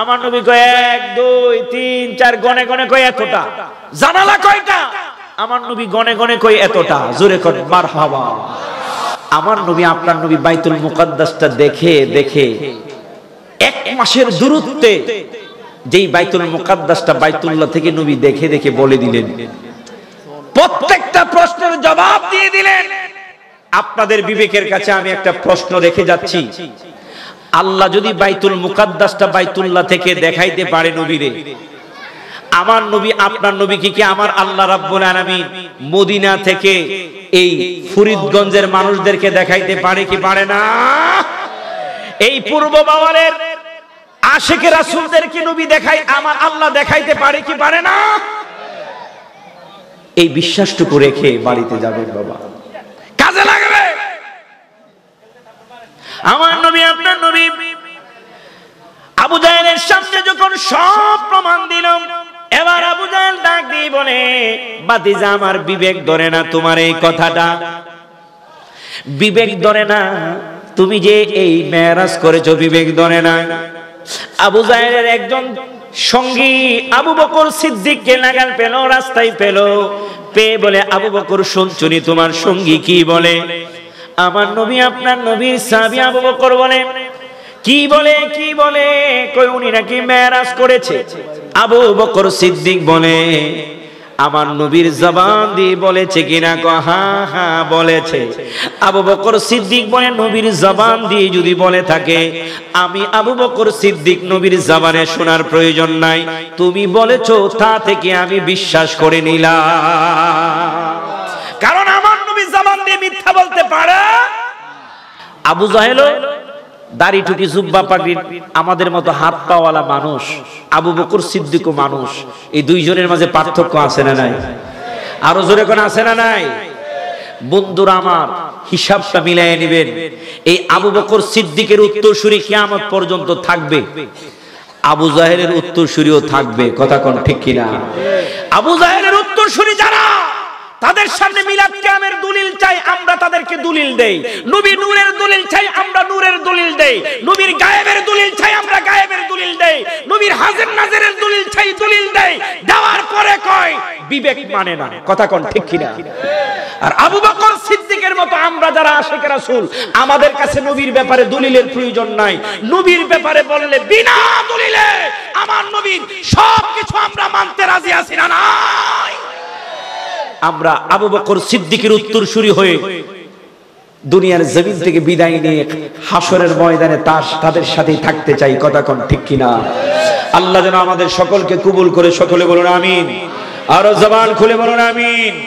আমার নবী কয় এক দুই তিন চার গনে গনে কয় এতটা জানালা কয়টা আমার নবী গনে গনে কয় এতটা জোরে করে মার হাওয়া আমার নবী আপনার নবী বাইতুল মুকাদ্দাসটা দেখে দেখে এক মাসের দূরত্বে যেই বাইতুল মুকাদ্দাসটা বাইতুল্লাহ থেকে নবী দেখে দেখে বলে দিলেন প্রত্যেকটা প্রশ্নের জবাব দিয়ে দিলেন আপনাদের বিবেকের কাছে আমি একটা প্রশ্ন রেখে যাচ্ছি আল্লাহ যদি বাইতুল মুকাদ্দাসটা বাইতুল্লাহ থেকে দেখাইতে পারে নবীরে আমার নবী আপনার নবীকে কি আমার আল্লাহ রাব্বুল আলামিন মদিনা থেকে এই ফরিদগঞ্জের মানুষদেরকে দেখাইতে পারে কি পারে না এই পূর্ব বাওয়ারের আশেকের রাসূলদেরকে নবী দেখাই আমার আল্লাহ দেখাইতে পারে কি পারে না এই বিশ্বাসটুকু রেখে বাড়িতে যাবেন বাবা কাজে লাগে আমার নবী আপনার নবী আবু জাহেলের সামনে যখন সব প্রমাণ দিলাম এবার আবু জাহেল ডাক দিয়ে বলে বাদিজা আমার বিবেক ধরে না তোমার এই কথাটা বিবেক ধরে না তুমি যে এই মেরাজ করেছো বিবেক ধরে না আবু জাহেলের একজন সঙ্গী আবু বকর সিদ্দিক কে নাগাল পেল রাস্তায় পেল পেয়ে বলে আবু বকর শুনছুনি তোমার সঙ্গী কি বলে আমার নবী আপনার নবীর সাবি আবু বকর বলে কি বলে কি বলে কই উনি নাকি মেরাজ করেছে আবু বকর সিদ্দিক বলে আমার নবীর জবান দিয়ে বলেছে কিনা ক হা হা বলেছে আবু বকর সিদ্দিক বলে নবীর জবান দিয়ে যদি বলে থাকে আমি আবু বকর সিদ্দিক নবীর জবানে শোনার প্রয়োজন নাই তুমি বলেছো তা থেকে আমি বিশ্বাস করে নিলাম আবু জাহেল দাড়ি টুকি জুব্বা পাগড়ি আমাদের মতো হাত পাওয়ালা মানুষ আবু বকুর সিদ্দিক মানুষ এই দুইজনের মাঝে পার্থক্য আছে না নাই আরো জোরে কোন আছে না নাই বন্ধুরা আমার হিসাবটা মিলাই নেবেন এই আবু বকর সিদ্দিকের উত্তরসূরি কিয়ামত পর্যন্ত থাকবে আবু জাহেলের উত্তরসূরিও থাকবে কথা কোন ঠিক কিনা আবু জাহেলের উত্তরসূরি যারা তাদের সামনে মিলাদ কিয়ামের দলিল চাই আমরা তাদেরকে দলিল দেই নবী নূরের দলিল চাই আমরা নূরের দলিল দেই নবীর গায়েবের দলিল চাই আমরা গায়েবের দলিল দেই নবীর হাজির নাজিরের দলিল চাই দলিল দেই দেওয়ার পরে কয় বিবেক মানে না কথা কোন ঠিক কিনা আর আবু বকর সিদ্দিকের মতো আমরা যারা আশিক রাসূল আমাদের কাছে নবীর ব্যাপারে দলিলের প্রয়োজন নাই নবীর ব্যাপারে বললে বিনা দলিলে আমার নবীর সবকিছু আমরা মানতে রাজি আছি না নাই আমরা আবু বকর সিদ্দিকের উত্তরসূরি হয়ে দুনিয়ার জমিন থেকে বিদায় নিয়ে হাসরের ময়দানে তার তাদের সাথে থাকতে চাই কথা কোন ঠিক কিনা আল্লাহ যেন আমাদের সকলকে কবুল করে সকলে বলুন আমিন আরো জবান খুলে বলুন আমিন